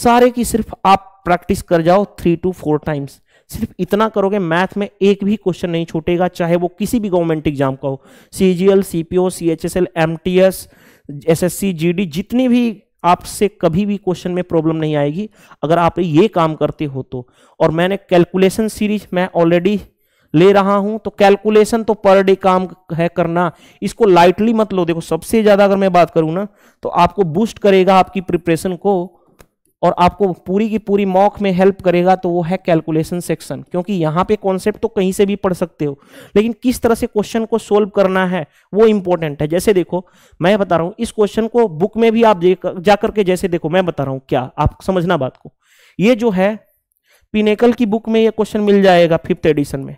सारे की सिर्फ आप प्रैक्टिस कर जाओ थ्री टू फोर टाइम्स सिर्फ इतना करोगे मैथ में एक भी क्वेश्चन नहीं छूटेगा चाहे वो किसी भी गवर्नमेंट एग्जाम का हो C G L C P O C H S L M T S S S C G D जितनी भी आपसे कभी भी क्वेश्चन में प्रॉब्लम नहीं आएगी अगर आप ये काम करते हो तो और मैंने कैलकुलेशन सीरीज मैं ऑलरेडी ले रहा हूं तो कैलकुलेशन तो पर डे काम है करना इसको लाइटली मत लो देखो सबसे ज्यादा अगर मैं बात करूं ना तो आपको बूस्ट करेगा आपकी प्रिपरेशन को और आपको पूरी की पूरी मॉक में हेल्प करेगा तो वो है कैलकुलेशन सेक्शन क्योंकि यहाँ पे कॉन्सेप्ट तो कहीं से भी पढ़ सकते हो लेकिन किस तरह से क्वेश्चन को सोल्व करना है वो इंपॉर्टेंट है जैसे देखो मैं बता रहा हूँ इस क्वेश्चन को बुक में भी आप जाकर के जैसे देखो मैं बता रहा हूँ क्या आप समझना बात को ये जो है पिनेकल की बुक में ये क्वेश्चन मिल जाएगा फिफ्थ एडिशन में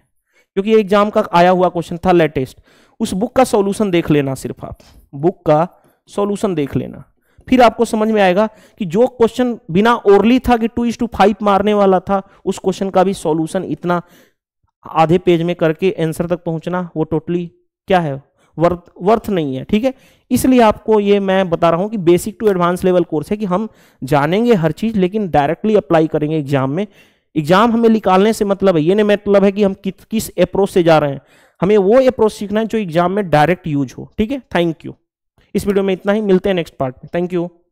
क्योंकि ये एग्जाम का आया हुआ क्वेश्चन था लेटेस्ट उस बुक का सोल्यूशन देख लेना सिर्फ आप बुक का सोल्यूशन देख लेना फिर आपको समझ में आएगा कि जो क्वेश्चन बिना ओरली था कि टू इज टू फाइव मारने वाला था उस क्वेश्चन का भी सॉल्यूशन इतना आधे पेज में करके आंसर तक पहुंचना वो टोटली क्या है वर्थ वर्थ नहीं है ठीक है इसलिए आपको ये मैं बता रहा हूं कि basic to advance level course है कि हम जानेंगे हर चीज़ लेकिन डायरेक्टली अप्लाई करेंगे एग्जाम में एग्जाम हमें निकालने से मतलब है ये नहीं मतलब है कि हम कि, किस अप्रोच से जा रहे हैं हमें वो अप्रोच सीखना है जो एग्जाम में डायरेक्ट यूज हो ठीक है थैंक यू इस वीडियो में इतना ही मिलते हैं नेक्स्ट पार्ट में थैंक यू